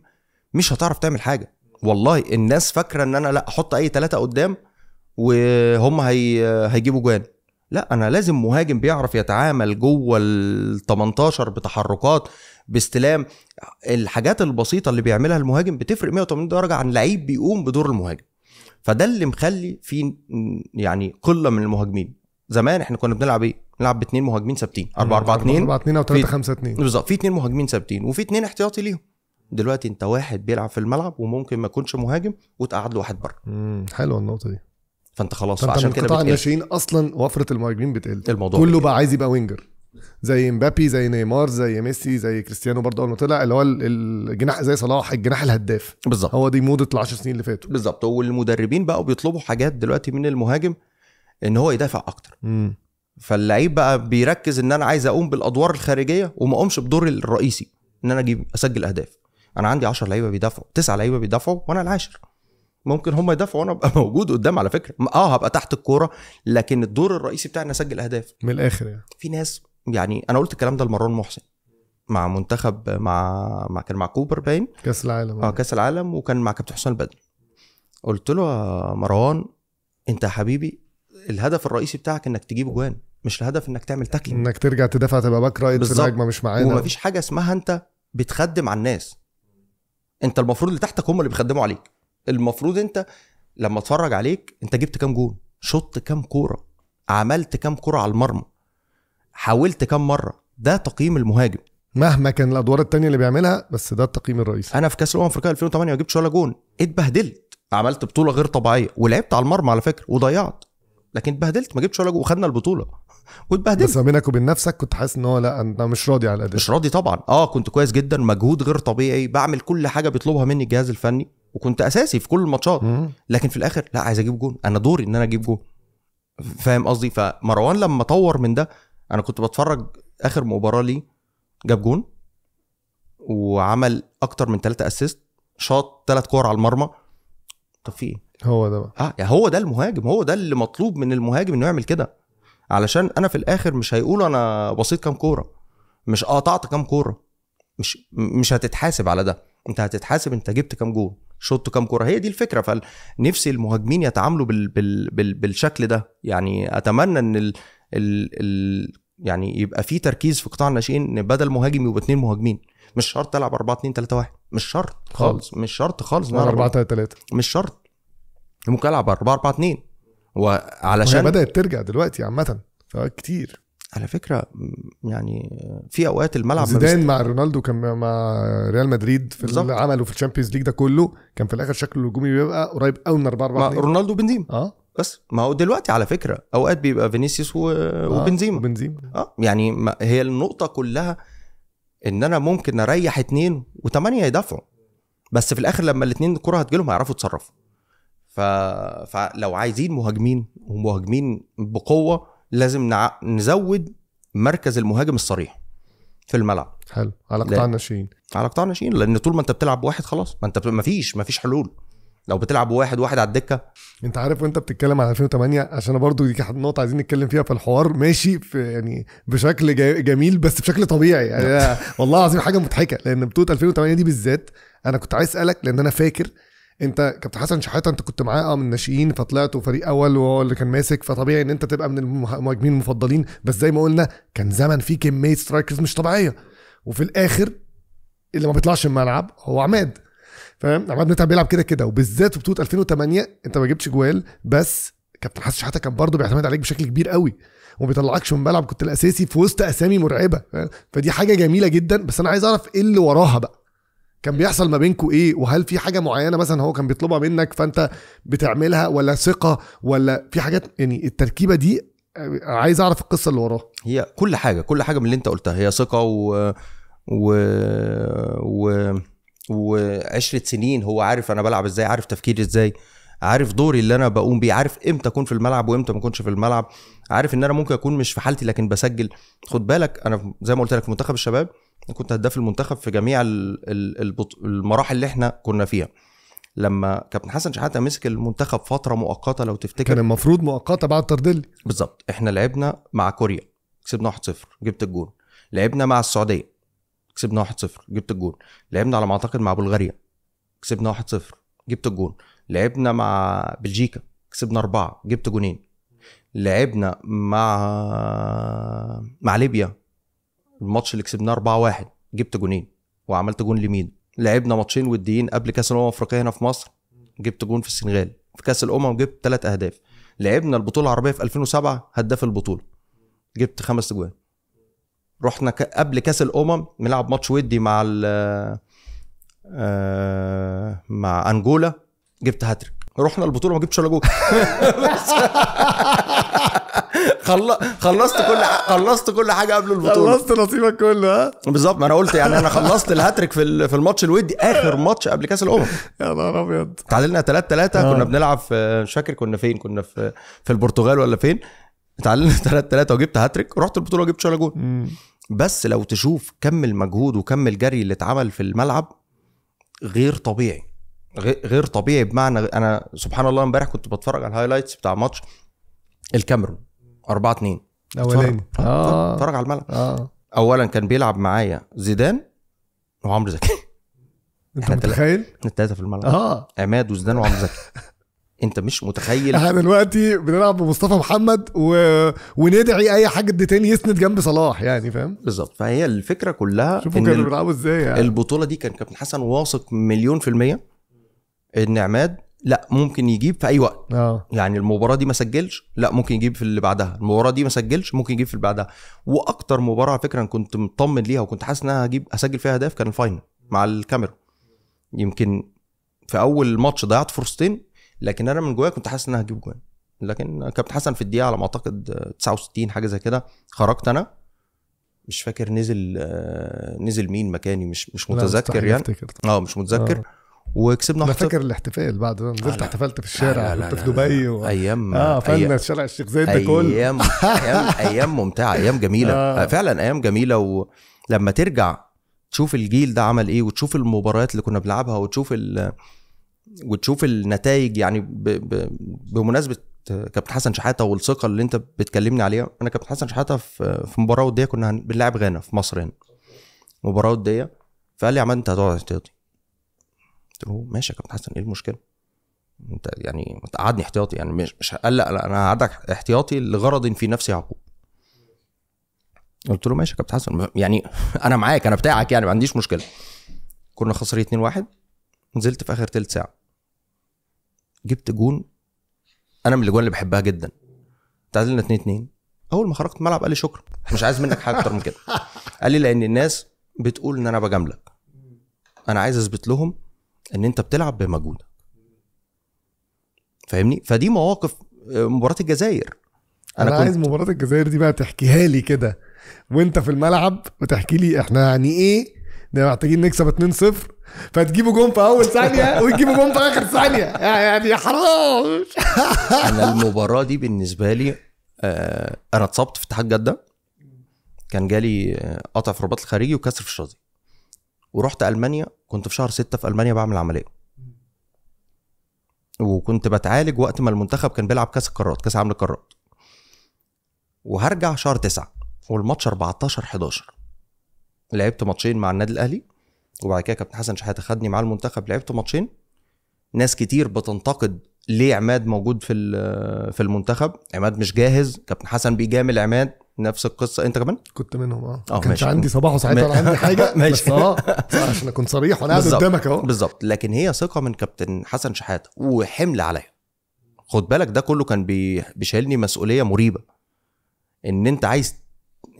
مش هتعرف تعمل حاجه والله الناس فاكره ان انا لا احط اي ثلاثه قدام وهم هي هيجيبوا جوان لا انا لازم مهاجم بيعرف يتعامل جوه ال 18 بتحركات باستلام الحاجات البسيطه اللي بيعملها المهاجم بتفرق 180 درجه عن لعيب بيقوم بدور المهاجم فده اللي مخلي في يعني قله من المهاجمين زمان احنا كنا بنلعب ايه نلعب باثنين مهاجمين ثابتين 4 4 2 4 2 او 3 5 2 بالظبط في اثنين مهاجمين ثابتين وفي اثنين احتياطي ليهم دلوقتي انت واحد بيلعب في الملعب وممكن ما يكونش مهاجم وتقعد له واحد بره امم حلوه النقطه دي فانت خلاص فانت عشان كده قطاع الناشئين اصلا وفره المهاجمين بتقل الموضوع كله بقى عايز يبقى وينجر زي مبابي زي نيمار زي ميسي زي كريستيانو برضه اول ما طلع اللي هو الجناح زي صلاح الجناح الهداف بالظبط هو دي موضه ال10 سنين اللي فاتوا بالظبط والمدربين بقوا بيطلبوا حاجات دلوقتي من المهاجم ان هو يدافع اكتر امم فاللعيب بقى بيركز ان انا عايز اقوم بالادوار الخارجيه وما اقومش بدور الرئيسي ان انا اجيب اسجل اهداف انا عندي 10 لعيبه بيدافعوا 9 لعيبه بيدافعوا وانا العاشر ممكن هم يدافعوا وانا ابقى موجود قدام على فكره اه هبقى تحت الكوره لكن الدور الرئيسي بتاعي اني اسجل اهداف من الاخر يعني في ناس يعني انا قلت الكلام ده لمروان محسن مع منتخب مع مع كان مع كوبر باين كاس العالم اه كاس العالم وكان مع كابتن حسام البدري قلت له يا مروان انت يا حبيبي الهدف الرئيسي بتاعك انك تجيب جوان مش الهدف انك تعمل تاكل انك ترجع تدافع تبقى باك رايت في الهجمه مش معانا ومفيش حاجه اسمها انت بتخدم على الناس انت المفروض اللي تحتك هم اللي بيخدموا عليك المفروض انت لما اتفرج عليك انت جبت كام جون شط كام كوره عملت كام كوره على المرمى حاولت كام مره ده تقييم المهاجم مهما كان الادوار التانية اللي بيعملها بس ده التقييم الرئيسي انا في كاس الامم الافريقيه 2008 ما جبتش ولا جون اتبهدلت عملت بطوله غير طبيعيه ولعبت على المرمى على فكره وضيعت لكن اتبهدلت ما جبتش ولا جون وخدنا البطوله واتبهدلت بس بينك وبين نفسك كنت حاسس ان هو لا انا مش راضي على الاداء مش راضي طبعا اه كنت كويس جدا مجهود غير طبيعي بعمل كل حاجه بيطلبها مني الجهاز الفني وكنت اساسي في كل الماتشات لكن في الاخر لا عايز اجيب جون انا دوري ان انا اجيب جون فاهم قصدي فمروان لما طور من ده انا كنت بتفرج اخر مباراه لي جاب جون وعمل اكتر من ثلاثة اسيست شاط ثلاث كور على المرمى طب في ايه هو ده بقى اه يعني هو ده المهاجم هو ده اللي مطلوب من المهاجم انه يعمل كده علشان انا في الاخر مش هيقول انا بسيط كام كوره مش قطعت كام كوره مش مش هتتحاسب على ده انت هتتحاسب انت جبت كام جول شوت كام كوره هي دي الفكره فنفسي المهاجمين يتعاملوا بال... بال... بال... بالشكل ده يعني اتمنى ان ال... ال ال يعني يبقى في تركيز في قطاع الناشئين ان بدل مهاجم يبقى اثنين مهاجمين مش شرط تلعب 4 2 3 1 مش شرط خالص مش شرط خالص 4 3 3 مش شرط ممكن العب 4 4 2 وعلشان بدات ترجع دلوقتي عامه كتير على فكره يعني في اوقات الملعب زيدان مع رونالدو كان مع ريال مدريد في اللي عمله في الشامبيونز ليج ده كله كان في الاخر شكله الهجومي بيبقى قريب قوي من 4 4 2 رونالدو بنزيما اه بس ما هو دلوقتي على فكره اوقات بيبقى فينيسيوس و... آه وبنزيما بنزيما اه يعني ما هي النقطه كلها ان انا ممكن اريح اثنين وثمانيه يدافعوا بس في الاخر لما الاثنين الكره لهم هيعرفوا يتصرفوا ف... فلو عايزين مهاجمين ومهاجمين بقوه لازم نع... نزود مركز المهاجم الصريح في الملعب حلو على قطاع الناشئين على قطاع الناشئين لان طول ما انت بتلعب واحد خلاص ما انت ما فيش ما فيش حلول لو بتلعب واحد واحد على الدكه انت عارف وانت بتتكلم على 2008 عشان برضو دي كانت نقطه عايزين نتكلم فيها في الحوار ماشي في يعني بشكل جميل بس بشكل طبيعي يعني والله العظيم حاجه مضحكه لان بطوله 2008 دي بالذات انا كنت عايز اسالك لان انا فاكر انت كابتن حسن شحاته انت كنت معاه اه من الناشئين فطلعت فريق اول وهو اللي كان ماسك فطبيعي ان انت تبقى من المهاجمين المفضلين بس زي ما قلنا كان زمن فيه كميه سترايكرز مش طبيعيه وفي الاخر اللي ما بيطلعش الملعب هو عماد فاهم عماد متعب بيلعب كده كده وبالذات في بطوله 2008 انت ما جبتش جوال بس كابتن حسن شحاته كان برضه بيعتمد عليك بشكل كبير قوي وما بيطلعكش من الملعب كنت الاساسي في وسط اسامي مرعبه فدي حاجه جميله جدا بس انا عايز اعرف ايه اللي وراها بقى كان بيحصل ما بينكم ايه وهل في حاجه معينه مثلا هو كان بيطلبها منك فانت بتعملها ولا ثقه ولا في حاجات يعني التركيبه دي آه، عايز اعرف القصه اللي وراها هي كل حاجه كل حاجه من اللي انت قلتها هي ثقه و و و وعشرة سنين هو عارف انا بلعب ازاي عارف تفكيري ازاي عارف دوري اللي انا بقوم بيه عارف امتى اكون في الملعب وامتى ما اكونش في الملعب عارف ان انا ممكن اكون مش في حالتي لكن بسجل خد بالك انا زي ما قلت لك في منتخب الشباب كنت هداف المنتخب في جميع المراحل اللي احنا كنا فيها لما كابتن حسن شحاته مسك المنتخب فتره مؤقته لو تفتكر كان المفروض مؤقته بعد تردلي بالظبط احنا لعبنا مع كوريا كسبنا 1-0 جبت الجون لعبنا مع السعوديه كسبنا 1-0 جبت الجون لعبنا على ما اعتقد مع بلغاريا كسبنا 1-0 جبت الجون لعبنا مع بلجيكا كسبنا أربعة جبت جونين لعبنا مع مع ليبيا الماتش اللي كسبناه 4 1 جبت جونين وعملت جون لمين لعبنا ماتشين وديين قبل كاس الامم الافريقيه هنا في مصر جبت جون في السنغال في كاس الامم جبت ثلاث اهداف لعبنا البطوله العربيه في 2007 هداف البطوله جبت خمس جوان رحنا قبل كاس الامم بنلعب ماتش ودي مع ال آه، آه، مع انجولا جبت هاتريك رحنا البطوله ما جبتش ولا جول خلصت كل خلصت كل حاجه قبل البطوله خلصت نصيبك كله ها بالظبط ما انا قلت يعني انا خلصت الهاتريك في في الماتش الودي اخر ماتش قبل كاس الامم يا نهار ابيض تعادلنا 3 3 كنا آه. بنلعب في مش فاكر كنا فين كنا في في البرتغال ولا فين تعادلنا 3 3 وجبت هاتريك رحت البطوله ما جبتش ولا جول بس لو تشوف كم المجهود وكم الجري اللي اتعمل في الملعب غير طبيعي غير طبيعي بمعنى انا سبحان الله امبارح كنت بتفرج على الهايلايتس بتاع ماتش الكاميرون 4 2 اولاني اه اتفرج على الملعب آه. اولا كان بيلعب معايا زيدان وعمرو زكي انت متخيل؟ الثلاثه في الملعب اه عماد وزيدان وعمرو زكي انت مش متخيل احنا دلوقتي بنلعب بمصطفى محمد و... وندعي اي حد تاني يسند جنب صلاح يعني فاهم بالظبط فهي الفكره كلها شوفوا كانوا بيلعبوا ازاي يعني البطوله دي كان كابتن حسن واثق مليون في الميه ان عماد لا ممكن يجيب في اي وقت آه. يعني المباراه دي ما سجلش لا ممكن يجيب في اللي بعدها المباراه دي ما سجلش ممكن يجيب في اللي بعدها واكتر مباراه على فكره انا كنت مطمن ليها وكنت حاسس ان انا هجيب اسجل فيها اهداف كان الفاينل مع الكاميرا يمكن في اول ماتش ضيعت فرصتين لكن انا من جوايا كنت حاسس ان انا هجيب جوان لكن كابتن حسن في الدقيقه على ما اعتقد 69 حاجه زي كده خرجت انا مش فاكر نزل آه، نزل مين مكاني مش مش متذكر يعني اه مش متذكر آه. وكسبنا انا فاكر الاحتفال بعد نزلت آه احتفلت في الشارع لا في دبي و... ايام اه فن شارع الشيخ زايد ده كله ايام ايام ايام ممتعه ايام جميله آه. آه. فعلا ايام جميله ولما ترجع تشوف الجيل ده عمل ايه وتشوف المباريات اللي كنا بنلعبها وتشوف ال... وتشوف النتائج يعني بمناسبه كابتن حسن شحاته والثقه اللي انت بتكلمني عليها انا كابتن حسن شحاته في, مباراه وديه كنا بنلعب غانا في مصر هنا مباراه وديه فقال لي يا عماد انت هتقعد احتياطي قلت له ماشي يا كابتن حسن ايه المشكله انت يعني ما تقعدني احتياطي يعني مش مش قال لا انا هقعدك احتياطي لغرض في نفسي يعقوب قلت له ماشي يا كابتن حسن يعني انا معاك انا بتاعك يعني ما عنديش مشكله كنا خسرين 2-1 نزلت في اخر ثلث ساعه جبت جون انا من الاجوان اللي بحبها جدا تعادلنا 2 2 اول ما خرجت الملعب قال لي شكرا مش عايز منك حاجه اكتر من كده قال لي لان الناس بتقول ان انا بجاملك انا عايز اثبت لهم ان انت بتلعب بمجهودك فاهمني فدي مواقف آه، مباراه الجزائر انا, أنا كنت... عايز مباراه الجزائر دي بقى تحكيها لي كده وانت في الملعب وتحكي لي احنا يعني ايه ده محتاجين نكسب 2-0 فتجيبوا جون في اول ثانيه وتجيبوا جون في اخر ثانيه يعني, يعني حرام انا المباراه دي بالنسبه لي آه، انا اتصبت في اتحاد جده كان جالي آه، قطع في الرباط الخارجي وكسر في الشظي ورحت المانيا كنت في شهر ستة في المانيا بعمل عمليه وكنت بتعالج وقت ما المنتخب كان بيلعب كاس القارات كاس عالم القارات وهرجع شهر تسعة والماتش 14 11 لعبت ماتشين مع النادي الاهلي وبعد كده كابتن حسن شحاته خدني معاه المنتخب لعبت ماتشين ناس كتير بتنتقد ليه عماد موجود في في المنتخب عماد مش جاهز كابتن حسن بيجامل عماد نفس القصه انت كمان كنت منهم اه ما اه، ماشي. عندي صباحه ساعتها ولا عندي حاجه ماشي بس اه عشان اكون صريح وانا قاعد قدامك اهو بالظبط لكن هي ثقه من كابتن حسن شحاته وحمل عليا خد بالك ده كله كان بيشيلني مسؤوليه مريبه ان انت عايز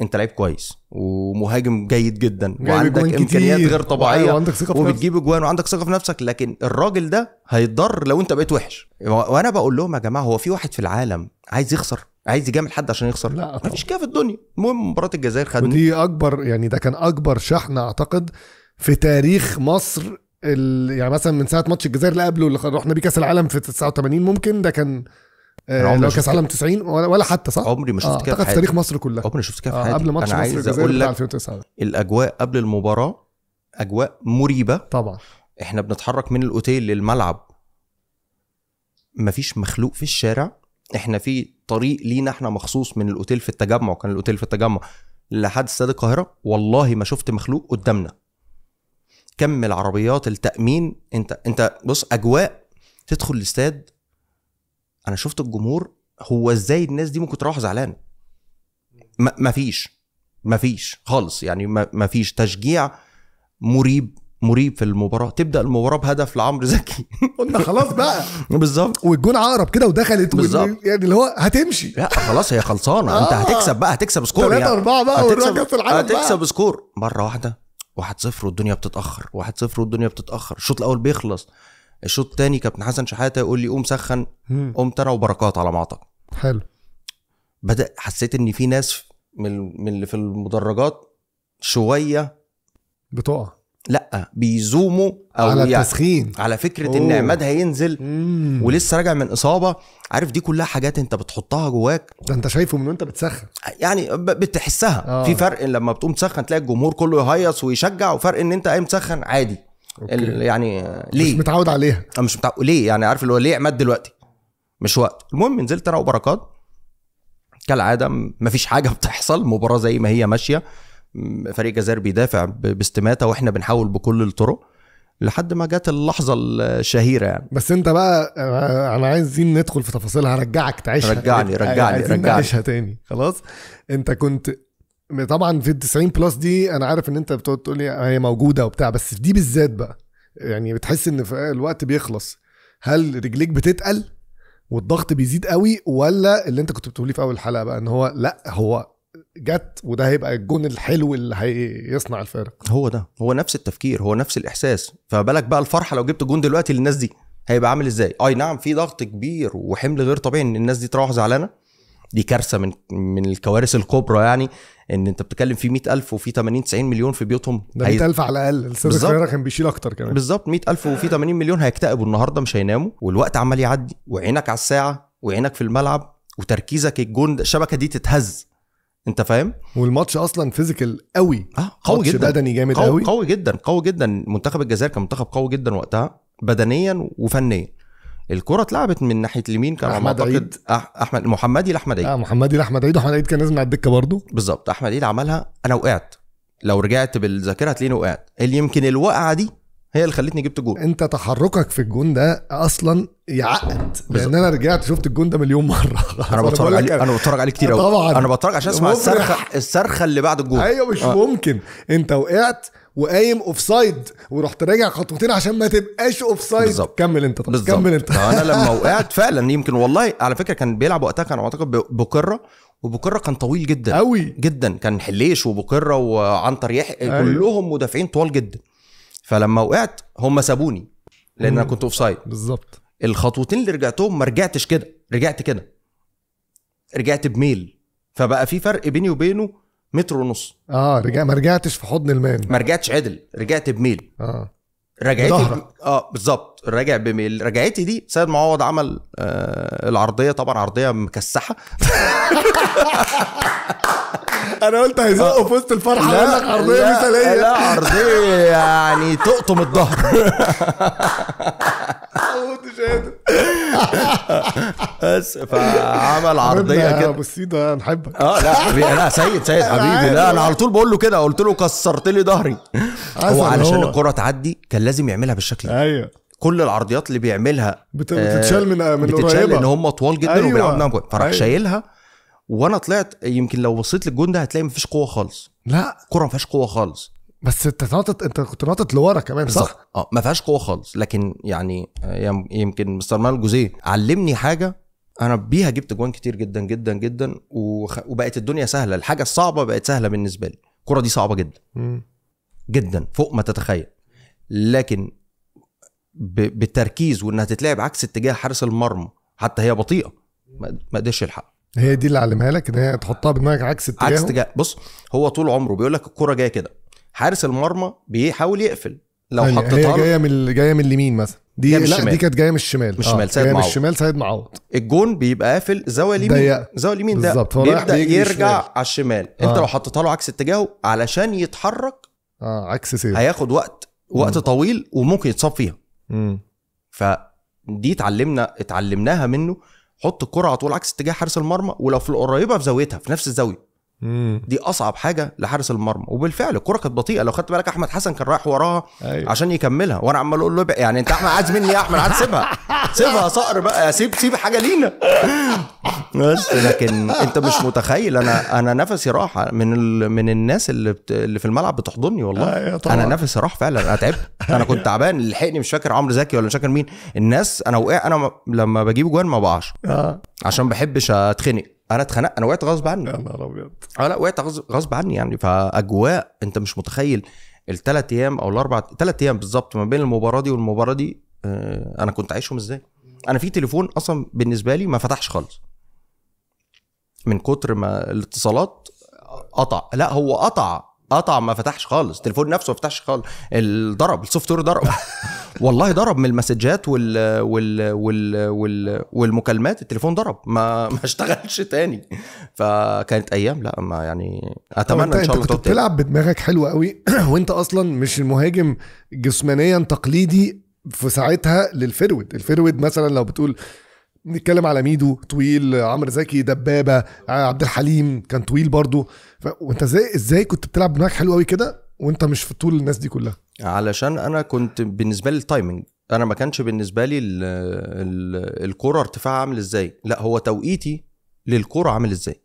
انت لعيب كويس ومهاجم جيد جدا وعندك امكانيات غير طبيعيه وعندك ثقه في وبتجيب اجوان وعندك ثقه في نفسك لكن الراجل ده هيتضر لو انت بقيت وحش وانا بقول لهم يا جماعه هو في واحد في العالم عايز يخسر عايز يجامل حد عشان يخسر لا مفيش كده في الدنيا المهم مباراه الجزائر خدت ودي اكبر يعني ده كان اكبر شحنه اعتقد في تاريخ مصر يعني مثلا من ساعه ماتش الجزائر اللي قبله اللي رحنا بيه كاس العالم في 89 ممكن ده كان آه، لو كاس عالم 90 ولا حتى صح؟ عمري ما شفت كده آه، في تاريخ مصر كلها عمري ما شفت كده آه، في حياتي قبل ماتش مصر الجزائر بتاع 2009 الاجواء قبل المباراه اجواء مريبه طبعا احنا بنتحرك من الاوتيل للملعب مفيش مخلوق في الشارع احنا في طريق لينا احنا مخصوص من الاوتيل في التجمع كان الاوتيل في التجمع لحد استاد القاهره والله ما شفت مخلوق قدامنا كم العربيات التامين انت انت بص اجواء تدخل الاستاد انا شفت الجمهور هو ازاي الناس دي ممكن تروح زعلانه ما فيش ما فيش خالص يعني ما فيش تشجيع مريب مريب في المباراه تبدا المباراه بهدف لعمرو زكي قلنا خلاص بقى بالظبط والجون عقرب كده ودخلت بالظبط يعني اللي هو هتمشي لا خلاص هي خلصانه آه. انت هتكسب بقى هتكسب سكور 3 يعني. أربعة بقى هتكسب, هتكسب بقى. سكور مره واحده 1-0 والدنيا بتتاخر 1-0 والدنيا بتتاخر الشوط الاول بيخلص الشوط الثاني كابتن حسن شحاته يقول لي قوم سخن قمت انا وبركات على ما حلو بدا حسيت ان في ناس من من اللي في المدرجات شويه بتقع لا بيزوموا او على يعني التسخين على فكره أوه. ان عماد هينزل مم. ولسه راجع من اصابه عارف دي كلها حاجات انت بتحطها جواك ده انت شايفه من وانت بتسخن يعني بتحسها آه. في فرق لما بتقوم تسخن تلاقي الجمهور كله يهيص ويشجع وفرق ان انت قايم تسخن عادي يعني ليه مش متعود عليها أنا مش متعود ليه يعني عارف اللي هو ليه عماد دلوقتي مش وقت المهم نزلت انا وبركات كالعاده مفيش حاجه بتحصل مباراه زي ما هي ماشيه فريق جزائر بيدافع باستماته واحنا بنحاول بكل الطرق لحد ما جت اللحظه الشهيره يعني بس انت بقى آه، انا عايزين ندخل في تفاصيلها هرجعك تعيشها رجعني رجعني رجعني تاني خلاص انت كنت طبعا في ال 90 بلس دي انا عارف ان انت بتقعد تقول لي هي موجوده وبتاع بس في دي بالذات بقى يعني بتحس ان في الوقت بيخلص هل رجليك بتتقل والضغط بيزيد قوي ولا اللي انت كنت بتقوليه في اول الحلقه بقى ان هو لا هو جت وده هيبقى الجون الحلو اللي هيصنع الفارق هو ده هو نفس التفكير هو نفس الاحساس فبالك بقى الفرحه لو جبت جون دلوقتي للناس دي هيبقى عامل ازاي اي نعم في ضغط كبير وحمل غير طبيعي ان الناس دي تروح زعلانه دي كارثه من من الكوارث الكبرى يعني ان انت بتتكلم في 100000 وفي 80 90 مليون في بيوتهم ده 100000 على الاقل السير كان بيشيل اكتر كمان بالظبط 100000 وفي 80 مليون هيكتئبوا النهارده مش هيناموا والوقت عمال يعدي وعينك على الساعه وعينك في الملعب وتركيزك الجون الشبكه دي تتهز انت فاهم والماتش اصلا فيزيكال قوي اه قوي جدا بدني جامد قوي قوي جدا قوي جدا منتخب الجزائر كان منتخب قوي جدا وقتها بدنيا وفنيا الكرة اتلعبت من ناحية اليمين كان أحمد عيد أحمد محمدي لأحمد عيد اه محمدي لأحمد عيد وأحمد عيد كان نازل على الدكة برضه بالظبط أحمد عيد عملها أنا وقعت لو رجعت بالذاكرة هتلاقيني وقعت اللي يمكن الوقعة دي هي اللي خلتني جبت الجون انت تحركك في الجون ده اصلا يعقد لان انا رجعت شفت الجون ده مليون مره انا بتفرج عليه انا بتفرج عليه كتير قوي طبعا انا بتفرج عشان اسمع الصرخه الصرخه اللي بعد الجون ايوه مش آه. ممكن انت وقعت وقايم اوف سايد ورحت راجع خطوتين عشان ما تبقاش اوف سايد بالظبط كمل انت طب كمل انت انا لما وقعت فعلا يمكن والله على فكره كان بيلعب وقتها كان اعتقد بكره وبكره كان طويل جدا قوي جدا كان حليش وبكره وعنتر يحيى أيوه. كلهم مدافعين طوال جدا فلما وقعت هم سابوني لان انا كنت اوف سايد بالظبط الخطوتين اللي رجعتهم ما رجعتش كده رجعت كده رجعت بميل فبقى في فرق بيني وبينه متر ونص اه رجع ما رجعتش في حضن المان ما رجعتش عدل رجعت بميل اه رجعتي اه بالظبط راجع بميل رجعتي دي سيد معوض عمل آه العرضيه طبعا عرضيه مكسحه انا قلت هيزقوا آه. في وسط الفرحه لا لك عرضيه مثاليه لا عرضيه يعني تقطم الظهر قادر بس فعمل عرضيه كده ابو السيده نحبك اه لا حبيبي لا سيد سيد حبيبي لا انا على طول بقول له كده قلت له كسرت لي ظهري هو علشان الكره تعدي كان لازم يعملها بالشكل ده ايوه كل العرضيات اللي بيعملها آه، بتتشال من من بتتشال ان هم طوال جدا أيوة. وبيلعبوا فراح أيوة. شايلها وانا طلعت يمكن لو بصيت للجون ده هتلاقي مفيش قوه خالص لا الكوره ما فيهاش قوه خالص بس انت ناطط انت كنت ناطط لورا كمان صح؟ اه ما فيهاش قوه خالص لكن يعني آه، يمكن مستر مال جوزيه علمني حاجه انا بيها جبت جوان كتير جدا جدا جدا وخ... وبقت الدنيا سهله الحاجه الصعبه بقت سهله بالنسبه لي الكره دي صعبه جدا م. جدا فوق ما تتخيل لكن ب... بالتركيز وانها تتلعب عكس اتجاه حارس المرمى حتى هي بطيئه ما قدرش يلحق هي دي اللي علمها لك ان هي تحطها بدماغك عكس اتجاهه عكس اتجاه بص هو طول عمره بيقول لك الكرة جايه كده حارس المرمى بيحاول يقفل لو يعني حطيتها هي جايه من جايه من اليمين مثلا دي لا الشمال. دي كانت جايه من الشمال مش آه، الشمال آه. سيد معوض من الشمال سيد معوض الجون بيبقى قافل زاويه اليمين زاويه اليمين ده بالظبط بيبدا يرجع الشمال. على الشمال آه. انت لو حطيتها له عكس اتجاهه علشان يتحرك اه عكس سيد هياخد وقت وقت مم. طويل وممكن يتصاب فيها امم فدي اتعلمنا اتعلمناها منه حط الكره على طول عكس اتجاه حارس المرمى ولو في القريبه في زاويتها في نفس الزاويه مم. دي اصعب حاجه لحارس المرمى وبالفعل الكره كانت بطيئه لو خدت بالك احمد حسن كان رايح وراها أيوة. عشان يكملها وانا عمال اقول له يعني انت احمد عايز مني إيه يا احمد عايز سيبها سيبها صقر بقى سيب سيب حاجه لينا بس لكن انت مش متخيل انا انا نفسي راح من ال... من الناس اللي بت... اللي في الملعب بتحضني والله أيوة طبعا. انا نفسي راح فعلا انا تعبت انا كنت تعبان لحقني مش فاكر عمرو زكي ولا مش فاكر مين الناس انا وقع انا م... لما بجيب جوان ما بقعش آه. عشان بحبش اتخنق انا اتخنقت انا وقعت غصب عني يا نهار ابيض اه لا وقعت غصب عني يعني فاجواء انت مش متخيل الثلاث ايام او الاربع ثلاث ايام بالظبط ما بين المباراه دي والمباراه دي آه، انا كنت عايشهم ازاي انا في تليفون اصلا بالنسبه لي ما فتحش خالص من كتر ما الاتصالات قطع لا هو قطع قطع ما فتحش خالص التليفون نفسه ما فتحش خالص ضرب السوفت وير ضرب والله ضرب من المسجات وال وال وال, وال والمكالمات التليفون ضرب ما ما اشتغلش تاني فكانت ايام لا ما يعني اتمنى ان شاء الله انت كنت بتلعب بدماغك حلوه قوي وانت اصلا مش المهاجم جسمانيا تقليدي في ساعتها للفرود الفرود مثلا لو بتقول نتكلم على ميدو طويل عمرو زكي دبابه آه، عبد الحليم كان طويل برضو ف... وانت ازاي ازاي كنت بتلعب دماغك حلو قوي كده وانت مش في طول الناس دي كلها علشان انا كنت بالنسبه لي التايمنج انا ما كانش بالنسبه لي الكوره ارتفاعها عامل ازاي لا هو توقيتي للكوره عامل ازاي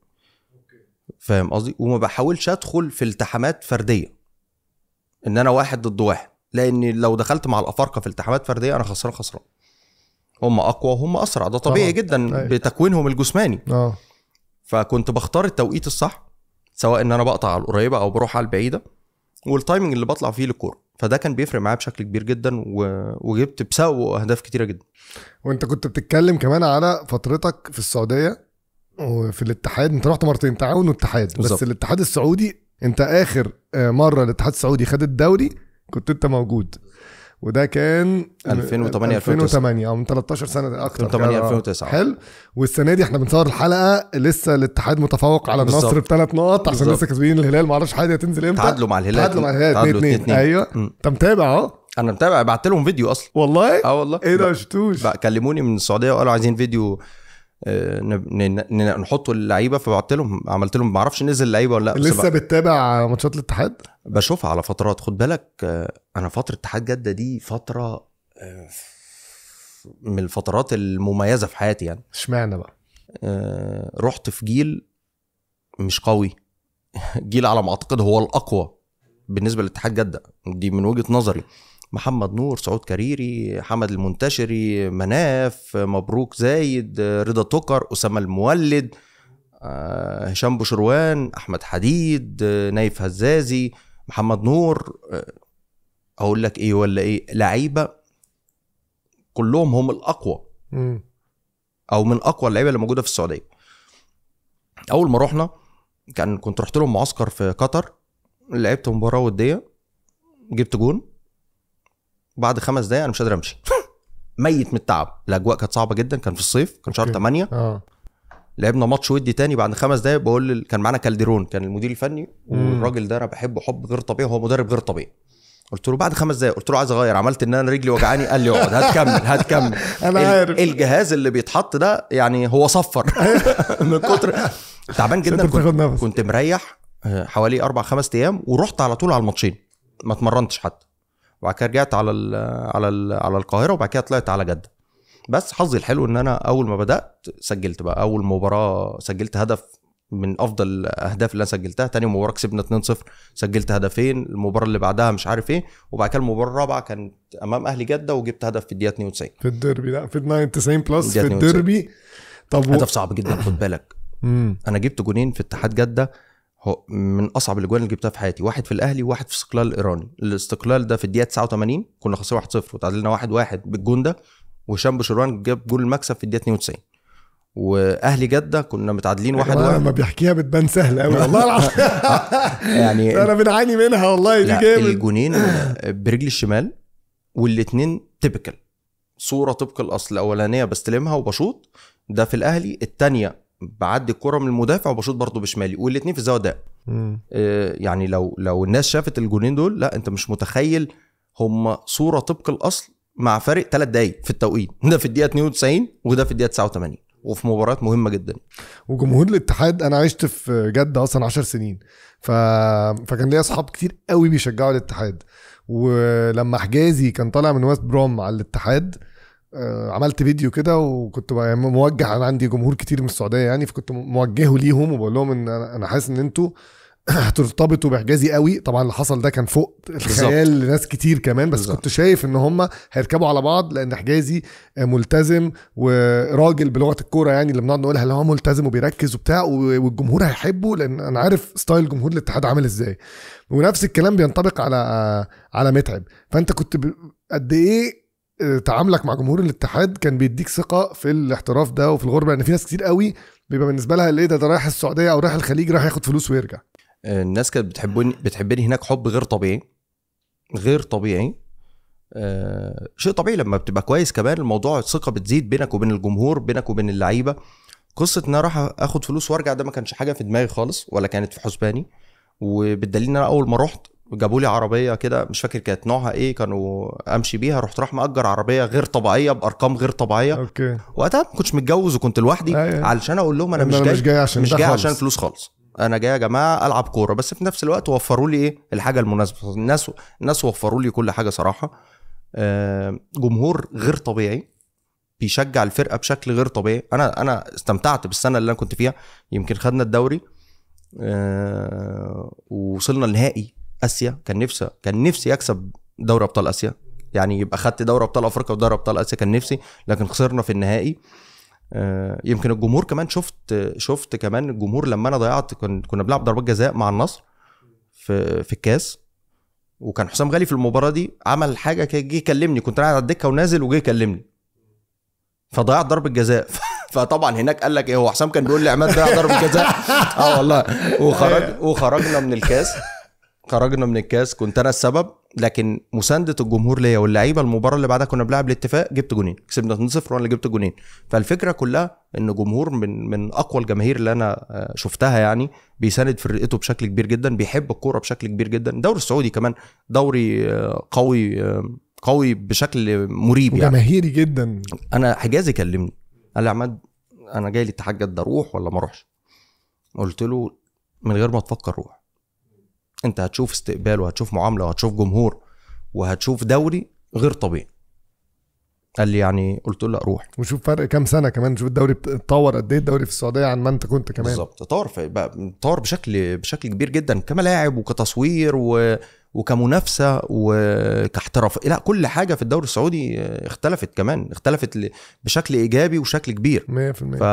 فاهم قصدي وما بحاولش ادخل في التحامات فرديه ان انا واحد ضد واحد لان لو دخلت مع الافارقه في التحامات فرديه انا خسران خسران هم اقوى وهم اسرع ده طبيعي طبعا. جدا أيه. بتكوينهم الجسماني اه فكنت بختار التوقيت الصح سواء ان انا بقطع على القريبه او بروح على البعيده والتايمنج اللي بطلع فيه للكوره فده كان بيفرق معايا بشكل كبير جدا و... وجبت بسبب اهداف كتيره جدا وانت كنت بتتكلم كمان على فترتك في السعوديه وفي الاتحاد انت رحت مرتين تعاون واتحاد بس الاتحاد السعودي انت اخر آه، مره الاتحاد السعودي خد الدوري كنت انت موجود وده كان 2008 2008 او من 13 سنه اكتر 2008 2009 حلو والسنه دي احنا بنصور الحلقه لسه الاتحاد متفوق على النصر بثلاث نقط عشان لسه كسبين الهلال ما اعرفش حاجه هتنزل امتى تعادلوا مع الهلال تعادلوا مع الهلال 2 2, 2, 2. ايوه انت متابع اهو انا متابع بعت لهم فيديو اصلا والله اه والله ايه ده ما شفتوش كلموني من السعوديه وقالوا عايزين فيديو آه، نحط اللعيبه فبعت لهم عملت لهم ما اعرفش نزل اللعيبه ولا لا لسه بتتابع ماتشات الاتحاد بشوفها على فترات خد بالك آه، انا فتره اتحاد جده دي فتره آه، من الفترات المميزه في حياتي يعني اشمعنى بقى رحت في جيل مش قوي جيل على ما اعتقد هو الاقوى بالنسبه لاتحاد جده دي من وجهه نظري محمد نور سعود كريري حمد المنتشري مناف مبروك زايد رضا تكر أسامة المولد آه، هشام بشروان أحمد حديد نايف هزازي محمد نور آه، أقول لك إيه ولا إيه لعيبة كلهم هم الأقوى أو من أقوى اللعيبة اللي موجودة في السعودية أول ما رحنا كان كنت رحت لهم معسكر في قطر لعبت مباراة ودية جبت جون بعد خمس دقايق انا مش قادر امشي ميت من التعب الاجواء كانت صعبه جدا كان في الصيف كان شهر 8 اه لعبنا ماتش ودي تاني بعد خمس دقايق بقول ال... كان معانا كالديرون كان المدير الفني والراجل ده انا بحبه حب غير طبيعي هو مدرب غير طبيعي قلت له بعد خمس دقايق قلت له عايز اغير عملت ان انا رجلي وجعاني قال لي اقعد هتكمل هتكمل انا عارف الجهاز اللي بيتحط ده يعني هو صفر أيوة. من كتر تعبان جدا كنت, كنت مريح آه، حوالي اربع خمس ايام ورحت على طول على الماتشين ما اتمرنتش حتى وبعد كده رجعت على الـ على الـ على القاهره وبعد كده طلعت على جده بس حظي الحلو ان انا اول ما بدات سجلت بقى اول مباراه سجلت هدف من افضل الاهداف اللي انا سجلتها تاني مباراه كسبنا 2-0 سجلت هدفين المباراه اللي بعدها مش عارف ايه وبعد كده المباراه الرابعه كانت امام اهلي جده وجبت هدف في الدقيقه 92 في الديربي لا في 90 بلس في الديربي طب هدف صعب جدا خد بالك انا جبت جونين في اتحاد جده هو من اصعب الاجوان اللي جبتها في حياتي واحد في الاهلي وواحد في استقلال الايراني الاستقلال ده في الدقيقه 89 كنا خاسرين 1-0 وتعادلنا 1-1 بالجون ده وهشام بشروان جاب جول المكسب في الدقيقه 92 واهلي جده كنا متعادلين واحد واحد لما بيحكيها بتبان سهله قوي والله العظيم يعني انا بنعاني منها والله دي جامد الجونين برجلي الشمال والاثنين تيبيكال صوره طبق الاصل الاولانيه بستلمها وبشوط ده في الاهلي الثانيه بعدي الكره من المدافع وبشوط برضه بشمالي والاثنين في الزاويه ضيقه آه، يعني لو لو الناس شافت الجونين دول لا انت مش متخيل هم صوره طبق الاصل مع فارق ثلاث دقايق في التوقيت ده في الدقيقه 92 وده في الدقيقه 89 وفي مباريات مهمه جدا وجمهور الاتحاد انا عشت في جده اصلا 10 سنين ف... فكان ليا اصحاب كتير قوي بيشجعوا الاتحاد ولما حجازي كان طالع من ويست بروم على الاتحاد آه، عملت فيديو كده وكنت يعني موجه انا عندي جمهور كتير من السعوديه يعني فكنت موجهه ليهم وبقول لهم ان انا حاسس ان انتوا هترتبطوا بحجازي قوي طبعا اللي حصل ده كان فوق الخيال لناس كتير كمان بس بالزبط. كنت شايف ان هم هيركبوا على بعض لان حجازي آه، ملتزم وراجل بلغه الكوره يعني اللي بنقعد نقولها اللي هو ملتزم وبيركز وبتاع والجمهور هيحبه لان انا عارف ستايل جمهور الاتحاد عامل ازاي ونفس الكلام بينطبق على آه، على متعب فانت كنت قد ايه تعاملك مع جمهور الاتحاد كان بيديك ثقه في الاحتراف ده وفي الغربه لان في ناس كتير قوي بيبقى بالنسبه لها ايه ده, ده رايح السعوديه او رايح الخليج رايح ياخد فلوس ويرجع الناس كانت بتحبني بتحبني هناك حب غير طبيعي غير طبيعي أه شيء طبيعي لما بتبقى كويس كمان الموضوع الثقه بتزيد بينك وبين الجمهور بينك وبين اللعيبه قصه ان انا راح اخد فلوس وارجع ده ما كانش حاجه في دماغي خالص ولا كانت في حسباني وبالدليل ان انا اول ما رحت جابوا لي عربيه كده مش فاكر كانت نوعها ايه كانوا امشي بيها رحت راح مأجر عربيه غير طبيعيه بارقام غير طبيعيه اوكي وقتها ما كنتش متجوز وكنت لوحدي أيه. علشان اقول لهم انا مش جاي مش جاي عشان مش جاي عشان فلوس خالص انا جاي يا جماعه العب كوره بس في نفس الوقت وفروا لي ايه الحاجه المناسبه الناس الناس وفروا لي كل حاجه صراحه آه، جمهور غير طبيعي بيشجع الفرقه بشكل غير طبيعي انا انا استمتعت بالسنه اللي انا كنت فيها يمكن خدنا الدوري آه، وصلنا النهائي اسيا كان نفسي كان نفسي اكسب دوري ابطال اسيا يعني يبقى خدت دوري ابطال افريقيا ودوري ابطال اسيا كان نفسي لكن خسرنا في النهائي آه، يمكن الجمهور كمان شفت شفت كمان الجمهور لما انا ضيعت كنا بنلعب ضربات جزاء مع النصر في في الكاس وكان حسام غالي في المباراه دي عمل حاجه جه يكلمني كنت قاعد على الدكه ونازل وجه يكلمني فضيعت ضربه جزاء فطبعا هناك قال لك ايه هو حسام كان بيقول لي عماد ضيع ضربه جزاء اه والله وخرج وخرجنا من الكاس خرجنا من الكاس كنت انا السبب لكن مسانده الجمهور ليا واللعيبه المباراه اللي بعدها كنا بنلعب الاتفاق جبت جونين كسبنا 2 0 وانا اللي جبت جونين فالفكره كلها ان جمهور من من اقوى الجماهير اللي انا آه، شفتها يعني بيساند فرقته بشكل كبير جدا بيحب الكوره بشكل كبير جدا الدوري السعودي كمان دوري آه، قوي آه، قوي بشكل مريب يعني جماهيري جدا انا حجازي كلمني قال لي عماد انا جاي لي جد اروح ولا ما اروحش قلت له من غير ما تفكر روح انت هتشوف استقبال وهتشوف معامله وهتشوف جمهور وهتشوف دوري غير طبيعي قال لي يعني قلت له لا روح وشوف فرق كام سنه كمان شوف الدوري اتطور قد ايه الدوري في السعوديه عن ما انت كنت كمان بالظبط اتطور بقى اتطور بشكل بشكل كبير جدا كملاعب وكتصوير و... وكمنافسه وكاحتراف لا كل حاجه في الدوري السعودي آه، اختلفت كمان اختلفت بشكل ايجابي وشكل كبير 100% ف...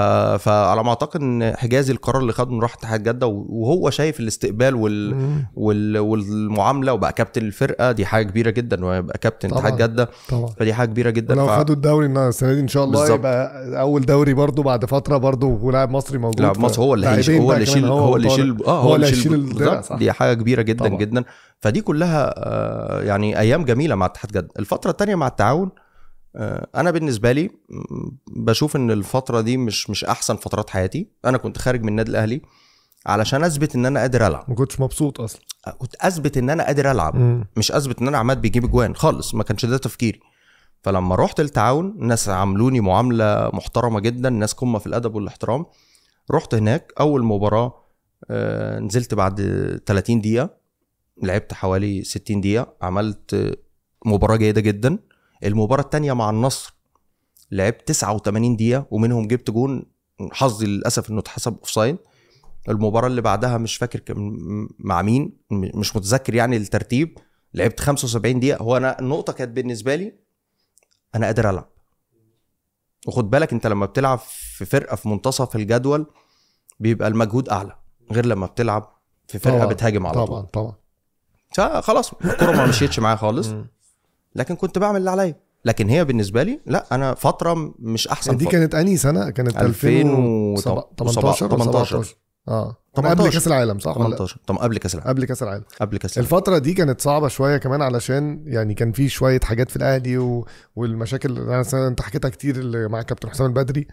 فعلى ما اعتقد ان حجازي القرار اللي خده من راح اتحاد جده وهو شايف الاستقبال وال... وال... والمعامله وبقى كابتن الفرقه دي حاجه كبيره جدا ويبقى كابتن اتحاد جده طبعا فدي حاجه كبيره جدا لو ف... خدوا الدوري السنه دي ان شاء الله بالزبط. يبقى اول دوري برده بعد فتره برده ولاعب مصري موجود لاعب مصري هو اللي هيشيل هو اللي يشيل آه، هو اللي يشيل اه هو اللي يشيل دي حاجه كبيره جدا طبعا. جدا فدي كلها آه، يعني ايام جميله مع اتحاد جده الفتره الثانيه مع التعاون آه، انا بالنسبه لي بشوف ان الفتره دي مش مش احسن فترات حياتي انا كنت خارج من النادي الاهلي علشان اثبت ان انا قادر العب ما كنتش مبسوط اصلا آه، كنت اثبت ان انا قادر العب مش اثبت ان انا عماد بيجيب اجوان خالص ما كانش ده تفكيري فلما رحت التعاون الناس عاملوني معامله محترمه جدا الناس قمه في الادب والاحترام رحت هناك اول مباراه نزلت بعد 30 دقيقه لعبت حوالي 60 دقيقه عملت مباراه جيده جدا المباراه الثانيه مع النصر لعبت 89 دقيقه ومنهم جبت جون حظي للاسف انه اتحسب اوفسايد المباراه اللي بعدها مش فاكر مع مين مش متذكر يعني الترتيب لعبت 75 دقيقه هو انا النقطه كانت بالنسبه لي انا قادر العب وخد بالك انت لما بتلعب في فرقه في منتصف الجدول بيبقى المجهود اعلى غير لما بتلعب في فرقه طبعًا بتهاجم على طبعًا طول طبعا طبعا فخلاص الكوره ما مشيتش معايا خالص لكن كنت بعمل اللي عليا لكن هي بالنسبه لي لا انا فتره مش احسن دي فترة. كانت انهي سنه كانت 2018 18 اه طب قبل كاس العالم صح 18 طب قبل كاس العالم قبل كاس العالم قبل كاس العالم الفتره دي كانت صعبه شويه كمان علشان يعني كان في شويه حاجات في الاهلي و... والمشاكل انا انت حكيتها كتير مع كابتن حسام البدري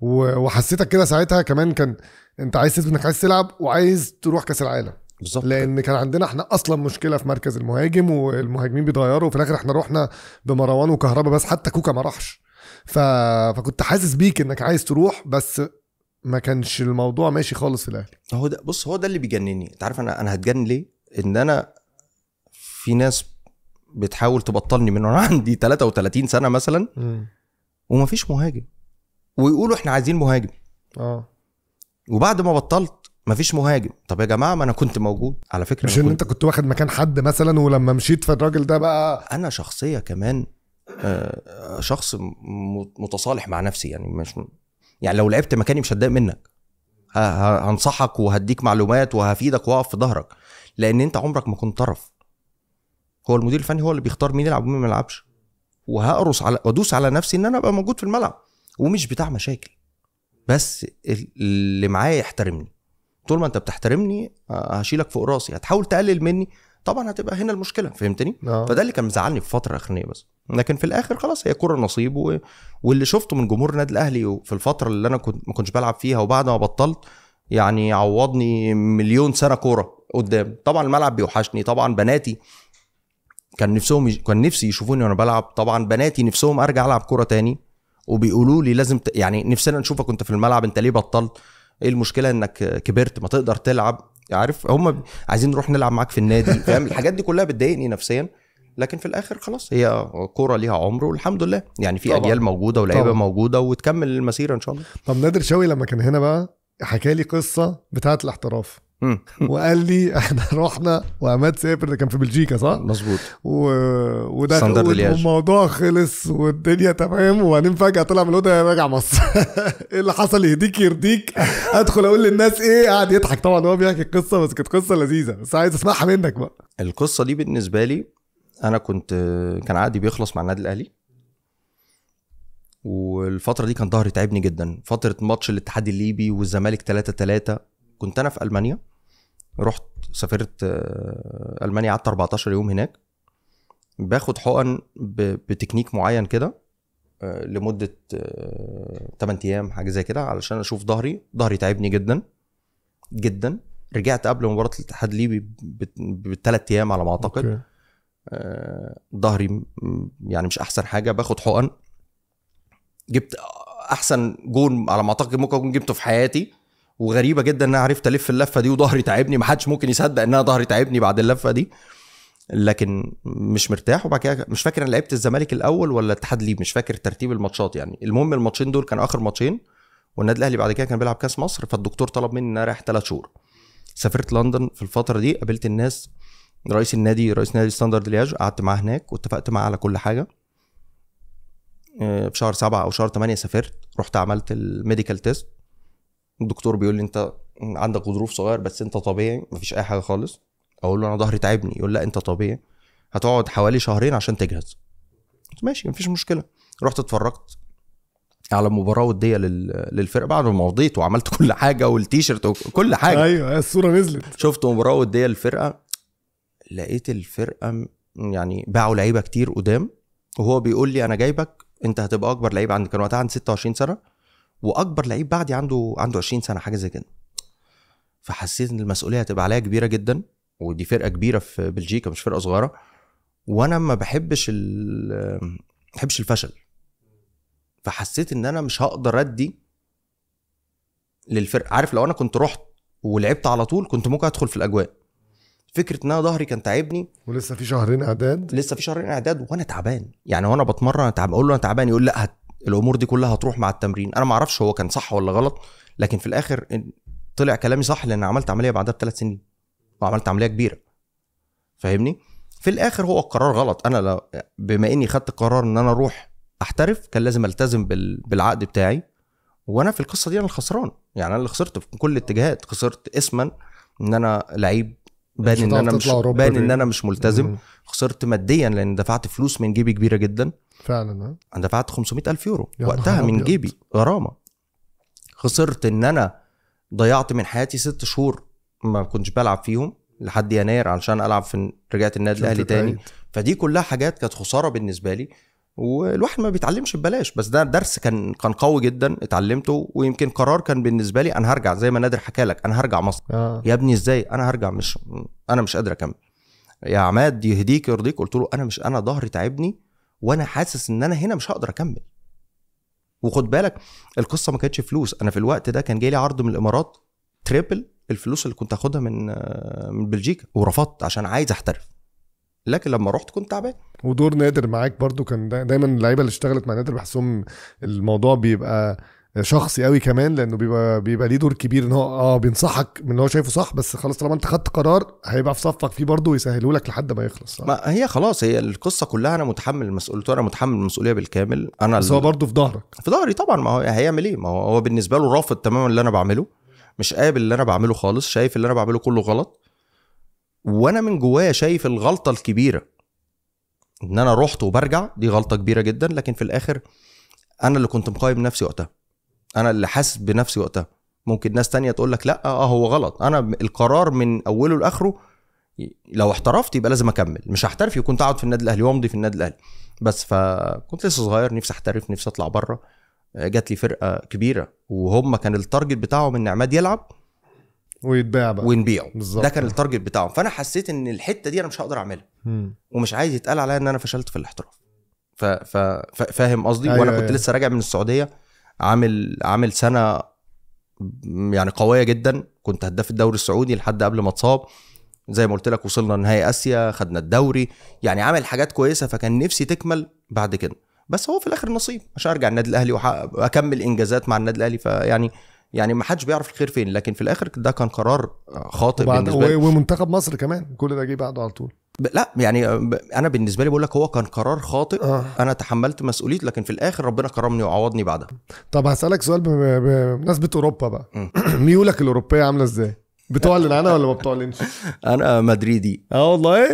و... وحسيتك كده ساعتها كمان كان انت عايز تثبت انك عايز تلعب وعايز تروح كاس العالم بالظبط لان كان عندنا احنا اصلا مشكله في مركز المهاجم والمهاجمين بيتغيروا وفي الاخر احنا رحنا بمروان وكهربا بس حتى كوكا ما راحش ف... فكنت حاسس بيك انك عايز تروح بس ما كانش الموضوع ماشي خالص في الاهلي هو ده بص هو ده اللي بيجنني انت عارف انا انا هتجنن ليه ان انا في ناس بتحاول تبطلني من وانا عندي 33 سنه مثلا وما ومفيش مهاجم ويقولوا احنا عايزين مهاجم اه وبعد ما بطلت مفيش مهاجم طب يا جماعه ما انا كنت موجود على فكره مش ان انت كنت واخد مكان حد مثلا ولما مشيت فالراجل ده بقى انا شخصيه كمان آه، شخص متصالح مع نفسي يعني مش يعني لو لعبت مكاني مش هتضايق منك هنصحك وهديك معلومات وهفيدك واقف في ظهرك لان انت عمرك ما كنت طرف هو المدير الفني هو اللي بيختار مين يلعب ومين ما يلعبش وهقرص على وادوس على نفسي ان انا ابقى موجود في الملعب ومش بتاع مشاكل بس اللي معايا يحترمني طول ما انت بتحترمني آه، هشيلك فوق راسي هتحاول تقلل مني طبعا هتبقى هنا المشكله فهمتني آه. فده اللي كان مزعلني في فتره اخرانيه بس لكن في الاخر خلاص هي كره نصيب و... واللي شفته من جمهور النادي الاهلي في الفتره اللي انا كنت ما كنتش بلعب فيها وبعد ما بطلت يعني عوضني مليون سنه كوره قدام طبعا الملعب بيوحشني طبعا بناتي كان نفسهم يش... كان نفسي يشوفوني وانا بلعب طبعا بناتي نفسهم ارجع العب كوره تاني وبيقولوا لي لازم ت... يعني نفسنا نشوفك وانت في الملعب انت ليه بطلت ايه المشكله انك كبرت ما تقدر تلعب عارف هم عايزين نروح نلعب معاك في النادي فاهم الحاجات دي كلها بتضايقني نفسيا لكن في الاخر خلاص هي كوره ليها عمر والحمد لله يعني في اجيال موجوده ولاعيبه موجوده وتكمل المسيره ان شاء الله طب نادر شوقي لما كان هنا بقى حكى لي قصه بتاعه الاحتراف وقال لي احنا رحنا وعماد سافر ده كان في بلجيكا صح؟ مظبوط و... وده الموضوع خلص والدنيا تمام وبعدين فجاه طلع من الاوضه راجع مصر ايه اللي حصل يهديك يرضيك ادخل اقول للناس ايه قاعد يضحك طبعا هو بيحكي القصه بس كانت قصه لذيذه بس عايز اسمعها منك بقى القصه دي بالنسبه لي انا كنت كان عقدي بيخلص مع النادي الاهلي والفتره دي كان ظهري تعبني جدا فتره ماتش الاتحاد الليبي والزمالك 3 3 كنت انا في المانيا رحت سافرت آه، المانيا قعدت 14 يوم هناك باخد حقن بتكنيك معين كده آه، لمده 8 آه، ايام حاجه زي كده علشان اشوف ظهري ظهري تعبني جدا جدا رجعت قبل مباراه الاتحاد ليبي بثلاث ايام على ما اعتقد ظهري يعني مش احسن حاجه باخد حقن جبت احسن جون على ما اعتقد ممكن اكون جبته في حياتي وغريبه جدا ان انا عرفت الف اللفه دي وظهري تعبني ما حدش ممكن يصدق انها ظهري تعبني بعد اللفه دي لكن مش مرتاح وبعد كده مش فاكر انا لعبت الزمالك الاول ولا الاتحاد ليه مش فاكر ترتيب الماتشات يعني المهم الماتشين دول كانوا اخر ماتشين والنادي الاهلي بعد كده كان بيلعب كاس مصر فالدكتور طلب مني ان انا رايح ثلاث شهور سافرت لندن في الفتره دي قابلت الناس رئيس النادي رئيس نادي ستاندرد لياج قعدت معاه هناك واتفقت معاه على كل حاجه آه، في شهر سبعة او شهر 8 سافرت رحت عملت الميديكال تيست الدكتور بيقول لي انت عندك ظروف صغير بس انت طبيعي مفيش اي حاجه خالص اقول له انا ظهري تعبني يقول لا انت طبيعي هتقعد حوالي شهرين عشان تجهز ماشي مفيش مشكله رحت اتفرجت على مباراه وديه للفرقه بعد ما مضيت وعملت كل حاجه والتيشيرت وكل حاجه ايوه الصوره نزلت شفت مباراه وديه للفرقه لقيت الفرقه يعني باعوا لعيبه كتير قدام وهو بيقول لي انا جايبك انت هتبقى اكبر لعيب عندي كان وقتها عندي 26 سنه واكبر لعيب بعدي عنده عنده 20 سنه حاجه زي كده فحسيت ان المسؤوليه هتبقى عليا كبيره جدا ودي فرقه كبيره في بلجيكا مش فرقه صغيره وانا ما بحبش ال بحبش الفشل فحسيت ان انا مش هقدر ادي للفرقه عارف لو انا كنت رحت ولعبت على طول كنت ممكن ادخل في الاجواء فكره ان انا ظهري كان تعبني ولسه في شهرين اعداد لسه في شهرين اعداد وانا تعبان يعني وانا بتمرن اقول له انا تعبان يقول لا هت الامور دي كلها هتروح مع التمرين انا ما اعرفش هو كان صح ولا غلط لكن في الاخر طلع كلامي صح لان عملت عمليه بعدها بثلاث سنين وعملت عمليه كبيره فاهمني في الاخر هو القرار غلط انا بما اني خدت قرار ان انا اروح احترف كان لازم التزم بالعقد بتاعي وانا في القصه دي انا الخسران يعني انا اللي خسرت في كل الاتجاهات خسرت اسما ان انا لعيب بان ان انا مش بان ان انا مش ملتزم مم. خسرت ماديا لان دفعت فلوس من جيبي كبيره جدا فعلا آه. انا دفعت 500 الف يورو وقتها من بيض. جيبي غرامه خسرت ان انا ضيعت من حياتي ست شهور ما كنتش بلعب فيهم لحد يناير علشان العب في رجعت النادي الاهلي تاني فدي كلها حاجات كانت خساره بالنسبه لي والواحد ما بيتعلمش ببلاش بس ده درس كان كان قوي جدا اتعلمته ويمكن قرار كان بالنسبه لي انا هرجع زي ما نادر حكى لك انا هرجع مصر آه. يا ابني ازاي انا هرجع مش انا مش قادر اكمل يا عماد يهديك يرضيك قلت له انا مش انا ظهري تعبني وانا حاسس ان انا هنا مش هقدر اكمل وخد بالك القصه ما كانتش فلوس انا في الوقت ده كان جاي لي عرض من الامارات تريبل الفلوس اللي كنت هاخدها من من بلجيكا ورفضت عشان عايز احترف لكن لما رحت كنت تعبان ودور نادر معاك برضو كان دايما اللعيبه اللي اشتغلت مع نادر بحسهم الموضوع بيبقى شخصي قوي كمان لانه بيبقى بيبقى ليه دور كبير ان هو اه بينصحك من اللي هو شايفه صح بس خلاص طالما انت خدت قرار هيبقى في صفك فيه برضه ويسهله لك لحد ما يخلص صح؟ ما هي خلاص هي القصه كلها انا متحمل المسؤوليه انا متحمل المسؤوليه بالكامل انا بس هو برضه في ظهرك في ظهري طبعا ما هو هيعمل ايه ما هو بالنسبه له رافض تماما اللي انا بعمله مش قابل اللي انا بعمله خالص شايف اللي انا بعمله كله غلط وانا من جوايا شايف الغلطه الكبيره ان انا رحت وبرجع دي غلطه كبيره جدا لكن في الاخر انا اللي كنت مقيم نفسي وقتها انا اللي حاسس بنفسي وقتها ممكن ناس تانية تقول لك لا اه هو غلط انا القرار من اوله لاخره لو احترفت يبقى لازم اكمل مش هحترف يكون اقعد في النادي الاهلي وامضي في النادي الاهلي بس فكنت لسه صغير نفسي احترف نفسي اطلع بره جات لي فرقه كبيره وهم كان التارجت بتاعهم ان عماد يلعب ويتباع بقى ونبيعه بالظبط ده كان التارجت بتاعهم فانا حسيت ان الحته دي انا مش هقدر اعملها ومش عايز يتقال عليا ان انا فشلت في الاحتراف ف... ف... ف... فاهم قصدي أيوة وانا كنت أيوة. لسه راجع من السعوديه عامل عامل سنه يعني قويه جدا كنت هداف الدوري السعودي لحد قبل ما اتصاب زي ما قلت لك وصلنا نهائي اسيا خدنا الدوري يعني عامل حاجات كويسه فكان نفسي تكمل بعد كده بس هو في الاخر نصيب عشان ارجع النادي الاهلي واكمل انجازات مع النادي الاهلي فيعني يعني ما حدش بيعرف الخير فين لكن في الاخر ده كان قرار آه، خاطئ بالنسبه لي ومنتخب مصر كمان كل ده جه بعده على طول لا يعني آه، انا بالنسبه لي بقول لك هو كان قرار خاطئ آه. انا تحملت مسؤوليه لكن في الاخر ربنا كرمني وعوضني بعدها طب هسالك سؤال بمناسبه اوروبا بقى ميولك الاوروبيه عامله ازاي بتعلن عنها ولا ما بتعلنش؟ انا مدريدي اه والله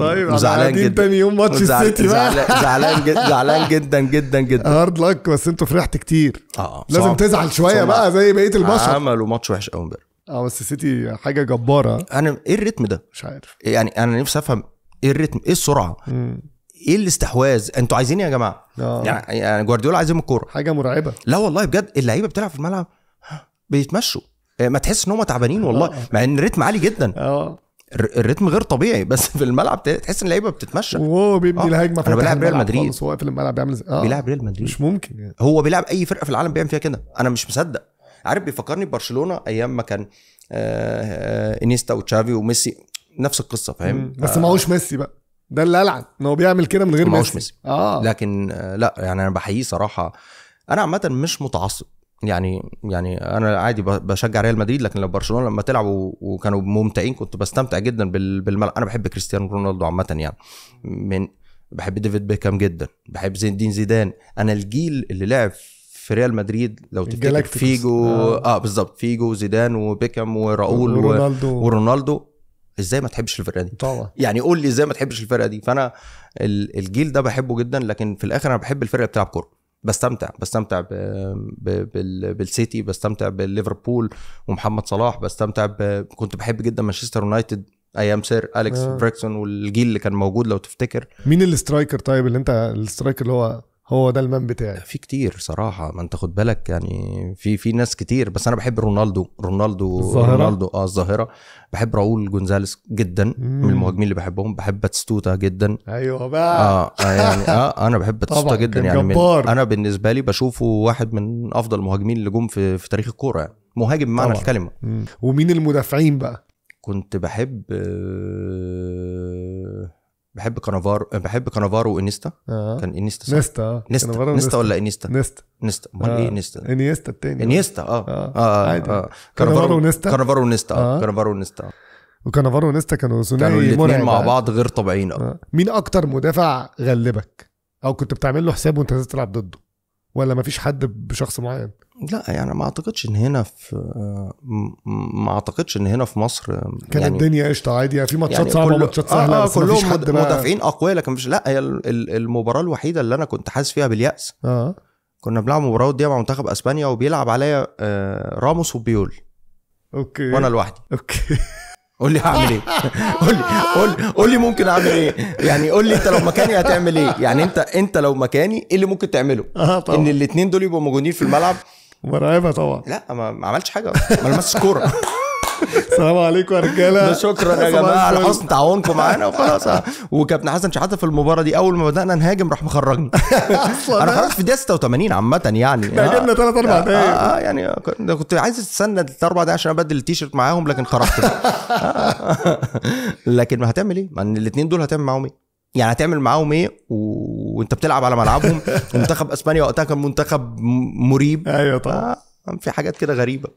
طيب زعلان جدا تاني يوم ماتش السيتي بقى زعلان جدا زعلان جدا جدا جدا هارد لك بس انتوا فرحت كتير اه لازم تزعل شويه بقى زي بقيه البشر عملوا ماتش وحش قوي امبارح اه بس السيتي حاجه جباره انا ايه الريتم ده؟ مش عارف يعني انا نفسي افهم ايه الريتم؟ ايه السرعه؟ ايه الاستحواذ انتوا عايزين ايه يا جماعه آه. يعني-, يعني جوارديولا عايزين الكوره حاجه مرعبه لا والله بجد اللعيبه بتلعب في الملعب بيتمشوا آه، ما تحس ان هم تعبانين والله آه. مع ان الريتم عالي جدا اه الريتم غير طبيعي بس في الملعب تحس ان اللعيبه بتتمشى وهو بيبني آه. الهجمه انا بيلعب ريال مدريد هو في الملعب بيعمل زي آه. بيلعب ريال مدريد مش ممكن يعني. هو بيلعب اي فرقه في العالم بيعمل فيها كده انا مش مصدق عارف بيفكرني ببرشلونه ايام ما كان آه انيستا وتشافي وميسي نفس القصه فاهم بس معهوش ميسي بقى ده اللي العن ان هو بيعمل كده من غير ميسي معهوش ميسي اه لكن آه لا يعني انا بحييه صراحه انا عامه مش متعصب يعني يعني انا عادي بشجع ريال مدريد لكن لو برشلونه لما تلعب وكانوا ممتعين كنت بستمتع جدا بالملعب انا بحب كريستيانو رونالدو عامه يعني من بحب ديفيد بيكهام جدا بحب زين الدين زيدان انا الجيل اللي لعب في ريال مدريد لو تفتكر فيجو اه, آه بالظبط فيجو زيدان وبيكهام وراؤول ورونالدو, ورونالدو. ازاي ما تحبش الفرقه دي طبعا يعني قول لي ازاي ما تحبش الفرقه دي فانا الجيل ده بحبه جدا لكن في الاخر انا بحب الفرقه بتلعب كوره بستمتع بستمتع ب... ب... بالسيتي بستمتع بليفربول ومحمد صلاح بستمتع ب... كنت بحب جدا مانشستر يونايتد ايام سير اليكس آه. فريكسون والجيل اللي كان موجود لو تفتكر مين الاسترايكر طيب اللي انت الاسترايكر اللي هو هو ده المان بتاعي في كتير صراحه ما انت خد بالك يعني في في ناس كتير بس انا بحب رونالدو رونالدو الظاهرة. رونالدو اه الظاهره بحب راؤول جونزاليس جدا مم. من المهاجمين اللي بحبهم بحب باتستوتا جدا ايوه بقى اه, آه، يعني اه انا بحب باتستوتا جدا يعني من انا بالنسبه لي بشوفه واحد من افضل المهاجمين اللي جم في, في تاريخ الكوره يعني مهاجم بمعنى الكلمه مم. ومين المدافعين بقى كنت بحب آه بحب كانافارو بحب كانافارو وانيستا آه. كان انيستا نيستا آه. نيستا نيستا ولا انيستا نيستا نيستا امال ايه آه. نيستا انيستا التاني انيستا اه اه, آه. آه. عادي آه. كانافارو ونيستا كانافارو ونيستا اه كانافارو ونيستا وكانافارو ونيستا كانوا ثنائي كانوا مع يعني. بعض غير طبيعيين اه مين اكتر مدافع غلبك او كنت بتعمل له حساب وانت نازل تلعب ضده ولا مفيش حد بشخص معين لا يعني ما اعتقدش ان هنا في آه، ما اعتقدش ان هنا في مصر آه، كان يعني الدنيا قشطه عادي يعني في ماتشات يعني صعبه وماتشات سهله آه آه بس كلهم حد مدافعين اقوياء لكن مش لا هي المباراه الوحيده اللي انا كنت حاسس فيها بالياس آه. كنا بنلعب مباراه وديه مع منتخب اسبانيا وبيلعب عليا آه، راموس وبيول اوكي وانا لوحدي اوكي قول لي هعمل ايه قول قول قول لي ممكن اعمل ايه يعني قول لي انت لو مكاني هتعمل ايه يعني انت انت لو مكاني ايه اللي ممكن تعمله آه طبعا. ان الاثنين دول يبقوا موجودين في الملعب مرعبه طبعا لا ما, ما عملتش حاجه ما لمستش كوره السلام عليكم يا رجاله شكرا يا جماعه على حسن تعاونكم معانا وخلاص آه، وكابتن حسن شحاته في المباراه دي اول ما بدانا نهاجم راح مخرجني انا خرجت في الدقيقه 86 عامه يعني هاجمنا ثلاث اربع آه، آه، دقايق اه يعني كنت عايز استنى اربع دقايق عشان ابدل التيشيرت معاهم لكن خرجت لكن ما هتعمل ايه؟ ما الاثنين دول هتعمل معاهم ايه؟ يعني هتعمل معاهم ايه و... وانت بتلعب على ملعبهم منتخب اسبانيا وقتها كان منتخب مريب ايوه طبعا في حاجات كده غريبه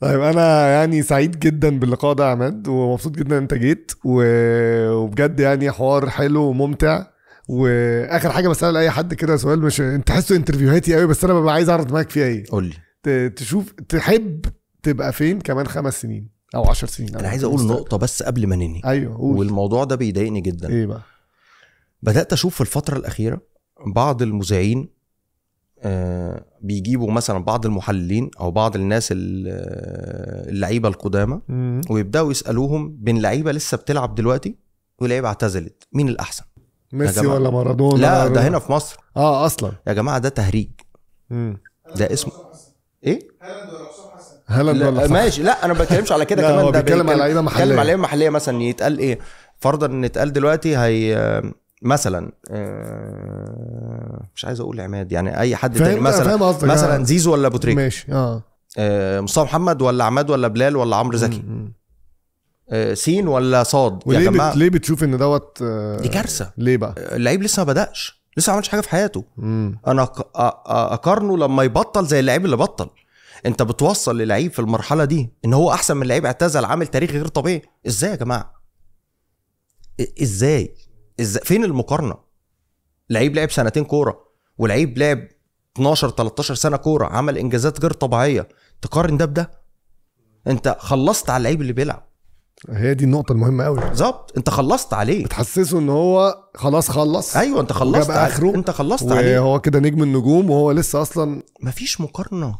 طيب انا يعني سعيد جدا باللقاء ده يا عماد ومبسوط جدا انت جيت وبجد يعني حوار حلو وممتع واخر حاجه بسال اي حد كده سؤال مش انت تحسه انترفيوهاتي قوي بس انا ببقى عايز اعرف دماغك فيها ايه قول لي تشوف تحب تبقى فين كمان خمس سنين او عشر سنين انا عايز اقول نقطه بس قبل ما ننهي ايوه قول. والموضوع ده بيضايقني جدا ايه بقى بدات اشوف في الفتره الاخيره بعض المذيعين آه، بيجيبوا مثلا بعض المحللين او بعض الناس آه، اللعيبه القدامى ويبداوا يسالوهم بين لعيبه لسه بتلعب دلوقتي ولعيبه اعتزلت مين الاحسن ميسي ولا مارادونا لا ده هنا في مصر اه اصلا يا جماعه ده تهريج مم. ده اسمه ايه هالاند ولا حسام حسن هالاند ولا ماشي لا انا ما بتكلمش على كده كمان ده بيتكلم على لعيبه محليه بيتكلم على لعيبه محليه مثلا يتقال ايه فرضا ان اتقال دلوقتي هي مثلا آه، مش عايز اقول عماد يعني اي حد تاني مثلا مثلا آه. زيزو ولا ابو تريكه ماشي آه. اه مصطفى محمد ولا عماد ولا بلال ولا عمرو زكي سين ولا صاد وليه يا جماعه ليه بتشوف ان دوت دي كارثه ليه بقى اللعيب لسه ما بداش لسه ما عملش حاجه في حياته مم. انا اقارنه لما يبطل زي اللعيب اللي بطل انت بتوصل للعيب في المرحله دي ان هو احسن من لعيب اعتزل عامل تاريخ غير طبيعي ازاي يا جماعه ازاي إز... فين المقارنه لعيب لعب سنتين كوره ولعيب لعب 12 13 سنه كوره عمل انجازات غير طبيعيه تقارن ده بده انت خلصت على اللعيب اللي بيلعب هي دي النقطة المهمة قوي بالظبط انت خلصت عليه بتحسسه ان هو خلاص خلص ايوه انت خلصت عليه اخره انت خلصت وهو عليه وهو كده نجم النجوم وهو لسه اصلا مفيش مقارنة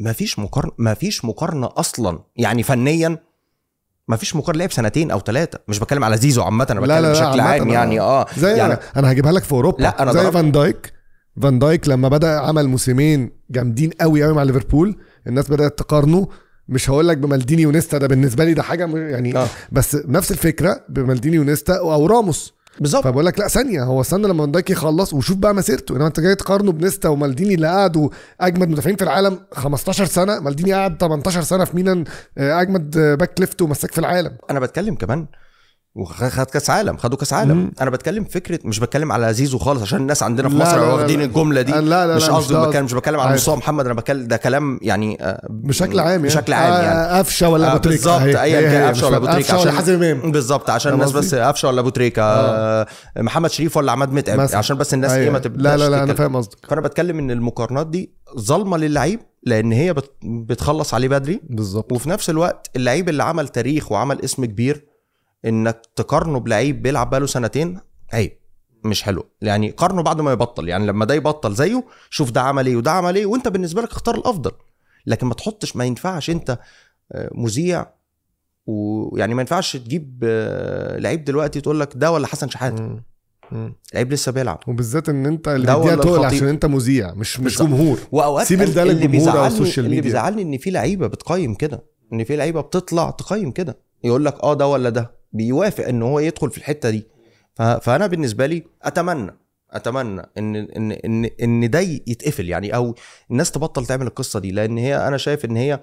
مفيش مقارنة مفيش مقارنة اصلا يعني فنيا ما فيش مقارنه لعب سنتين او ثلاثه مش بتكلم على زيزو عامه انا بتكلم لا لا بشكل عام يعني اه زي يعني انا, أنا هجيبها لك في اوروبا لا أنا زي فان دايك فان دايك لما بدا عمل موسمين جامدين قوي قوي مع ليفربول الناس بدات تقارنه مش هقول لك بمالديني ونيستا ده بالنسبه لي ده حاجه يعني آه. بس نفس الفكره بمالديني ونيستا او راموس بالظبط فبقول لك لا ثانيه هو استنى لما فان دايك يخلص وشوف بقى مسيرته انما انت جاي تقارنه بنستا ومالديني اللي قعدوا اجمد مدافعين في العالم 15 سنه مالديني قعد 18 سنه في ميلان آه، اجمد باك ليفت ومساك في العالم انا بتكلم كمان وخد كاس عالم خدوا كاس عالم مم. انا بتكلم فكره مش بتكلم على زيزو خالص عشان الناس عندنا في مصر واخدين الجمله دي لا لا لا مش قصدي بتكلم مش بتكلم على مصطفى محمد انا بتكلم ده كلام يعني آه، بشكل عام يعني بشكل عام يعني, قفشه آه، آه، ولا ابو تريكه بالظبط ايا كان قفشه ولا ابو تريكه عشان حازم امام بالظبط عشان الناس بس قفشه ولا ابو تريكه محمد شريف ولا عماد متعب عشان بس الناس ايه أيوة. ما تبقاش لا لا لا انا فاهم قصدك فانا بتكلم ان المقارنات دي ظالمه للعيب لان هي بتخلص عليه بدري بالظبط وفي نفس الوقت اللعيب اللي عمل تاريخ وعمل اسم كبير انك تقارنه بلعيب بيلعب بقاله سنتين عيب مش حلو يعني قارنه بعد ما يبطل يعني لما ده يبطل زيه شوف ده عمل ايه وده عمل ايه وانت بالنسبه لك اختار الافضل لكن ما تحطش ما ينفعش انت آه، مذيع ويعني ما ينفعش تجيب آه، لعيب دلوقتي تقول لك ده ولا حسن شحاته لعيب لسه بيلعب وبالذات ان انت اللي تقول تقل عشان انت مذيع مش مش جمهور واوقات سيب ده للجمهور او السوشيال ميديا اللي بيزعلني ان في لعيبه بتقيم كده ان في لعيبه بتطلع تقيم كده يقول لك اه ده ولا ده بيوافق ان هو يدخل في الحته دي فانا بالنسبه لي اتمنى اتمنى ان ان ان ان ده يتقفل يعني او الناس تبطل تعمل القصه دي لان هي انا شايف ان هي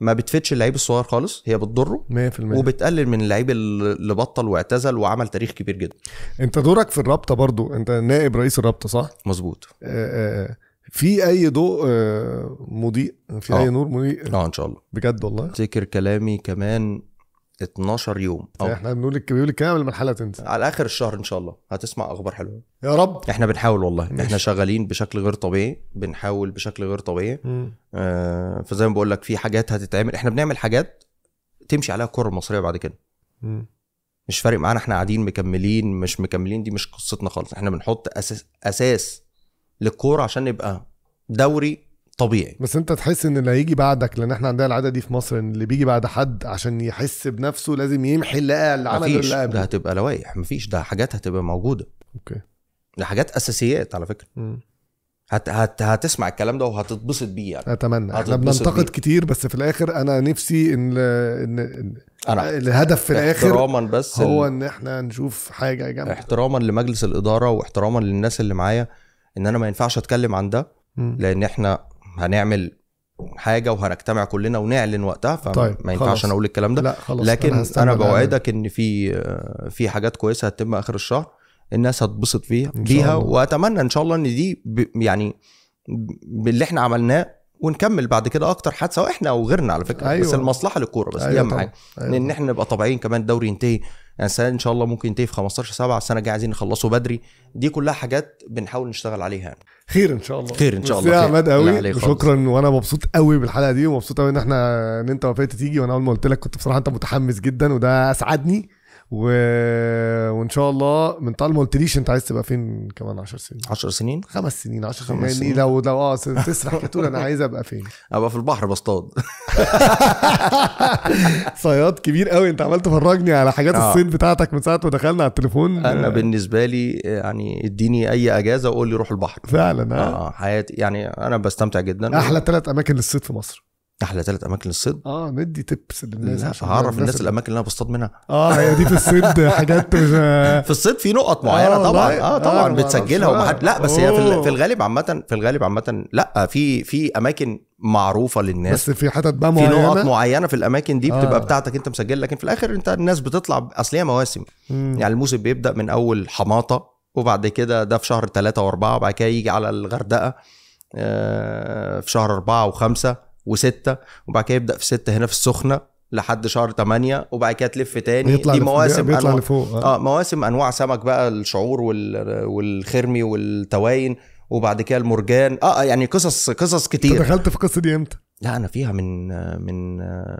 ما بتفيدش اللعيب الصغير خالص هي بتضره 100% وبتقلل من اللعيب اللي بطل واعتزل وعمل تاريخ كبير جدا انت دورك في الرابطه برضو انت نائب رئيس الرابطه صح مظبوط آه، آه، آه. في اي ضوء مضيء في أوه. اي نور مضيء اه ان شاء الله بجد والله افتكر كلامي كمان 12 يوم أو. إيه، احنا بنقول بيقول الكلام لما الحلقه تنزل على اخر الشهر ان شاء الله هتسمع اخبار حلوه يا رب احنا بنحاول والله ماشي. احنا شغالين بشكل غير طبيعي بنحاول بشكل غير طبيعي آه فزي ما بقول لك في حاجات هتتعمل احنا بنعمل حاجات تمشي عليها الكره المصريه بعد كده م. مش فارق معانا احنا قاعدين مكملين مش مكملين دي مش قصتنا خالص احنا بنحط اساس اساس للكوره عشان نبقى دوري طبيعي بس انت تحس ان اللي هيجي بعدك لان احنا عندنا العاده دي في مصر ان اللي بيجي بعد حد عشان يحس بنفسه لازم يمحي اللي قال اللي قبله ده هتبقى لوايح مفيش ده حاجات هتبقى موجوده اوكي ده حاجات اساسيات على فكره م. هت هت هتسمع الكلام ده وهتتبسط بيه يعني اتمنى احنا بننتقد كتير بس في الاخر انا نفسي ان ان أنا الهدف في الاخر احتراما بس هو ان احنا نشوف حاجه جامده احتراما لمجلس الاداره واحتراما للناس اللي معايا ان انا ما ينفعش اتكلم عن ده م. لان احنا هنعمل حاجه وهنجتمع كلنا ونعلن وقتها فما طيب ينفعش انا اقول الكلام ده لا خلاص لكن انا, أنا بوعدك ان في في حاجات كويسه هتتم اخر الشهر الناس هتبسط فيها بيها واتمنى ان شاء الله ان دي يعني باللي احنا عملناه ونكمل بعد كده اكتر حتى احنا او غيرنا على فكره أيوة. بس المصلحه للكوره بس أيوة دي اهم حاجه أيوة. ان احنا نبقى طبيعيين كمان الدوري ينتهي يعني ان شاء الله ممكن ينتهي في 15 7 السنه الجايه عايزين نخلصه بدري دي كلها حاجات بنحاول نشتغل عليها يعني. خير ان شاء الله خير ان شاء الله يا عماد قوي شكرا وانا مبسوط قوي بالحلقه دي ومبسوط قوي ان احنا ان انت وافقت تيجي وانا اول ما قلت لك كنت بصراحه انت متحمس جدا وده اسعدني و... وان شاء الله من طالما ما قلتليش انت عايز تبقى فين كمان 10 سنين 10 سنين خمس سنين 10 يعني سنين لو لو اه تسرح تقول انا عايز ابقى فين ابقى في البحر بصطاد صياد كبير قوي انت عمال تفرجني على حاجات آه. الصيد بتاعتك من ساعه ما دخلنا على التليفون انا بالنسبه لي يعني اديني اي اجازه وقول لي روح البحر فعلا اه, آه حياتي يعني انا بستمتع جدا احلى ثلاث اماكن للصيد في مصر احلى ثلاث اماكن للصيد اه ندي تبس للناس لا هعرف الناس الاماكن اللي انا بصطاد منها اه هي دي في الصيد حاجات مش في الصيد في نقط آه، معينه آه،, آه طبعا اه طبعا آه بتسجلها آه ومحد لا بس هي في الغالب عامه في الغالب عامه لا في في اماكن معروفه للناس بس في حتت بقى معينه في نقط معينه في الاماكن دي بتبقى آه. بتاعتك انت مسجل لكن في الاخر انت الناس بتطلع اصل هي مواسم مم. يعني الموسم بيبدا من اول حماطه وبعد كده ده في شهر ثلاثة وأربعة وبعد كده يجي على الغردقة آه، في شهر أربعة وخمسة وستة وبعد كده يبدا في ستة هنا في السخنه لحد شهر 8 وبعد كده تلف تاني بيطلع دي مواسم بيطلع أنواع... لفوق آه. اه مواسم انواع سمك بقى الشعور وال... والخرمي والتواين وبعد كده المرجان اه, آه، يعني قصص قصص كتير دخلت في القصه دي امتى؟ لا انا فيها من من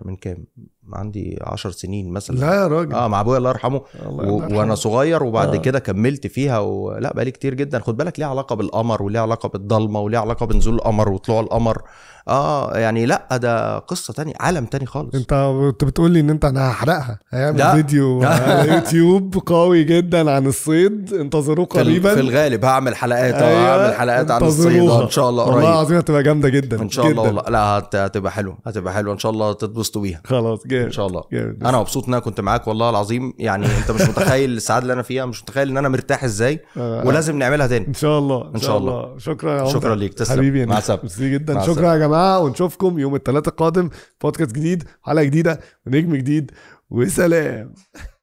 من كام عندي 10 سنين مثلا لا يا راجل اه مع ابويا الله يرحمه الله و... يرحمه. وانا صغير وبعد آه. كده كملت فيها و... لا بقالي كتير جدا خد بالك ليها علاقه بالقمر وليها علاقه بالضلمه وليها علاقه بنزول القمر وطلوع القمر اه يعني لا ده قصه تانية عالم تاني خالص انت انت بتقول لي ان انت انا هحرقها هيعمل فيديو على يوتيوب قوي جدا عن الصيد انتظروه قريبا في الغالب هعمل حلقات آه، أيوة. هعمل حلقات عن الصيد ان شاء الله قريب والله العظيم هتبقى جامده جدا ان شاء الله والله لا هتبقى حلوه هتبقى حلوه ان شاء الله تتبسطوا بيها خلاص جامد ان شاء الله جامد. انا مبسوط ان انا كنت معاك والله العظيم يعني انت مش متخيل السعاده اللي انا فيها مش متخيل ان انا مرتاح ازاي آه، آه. ولازم نعملها تاني ان شاء الله ان شاء الله شكرا يا شكرا ليك تسلم حبيبي مع السلامه جدا شكرا يا جماعه معاه ونشوفكم يوم الثلاثاء القادم بودكاست جديد حلقه جديده ونجم جديد وسلام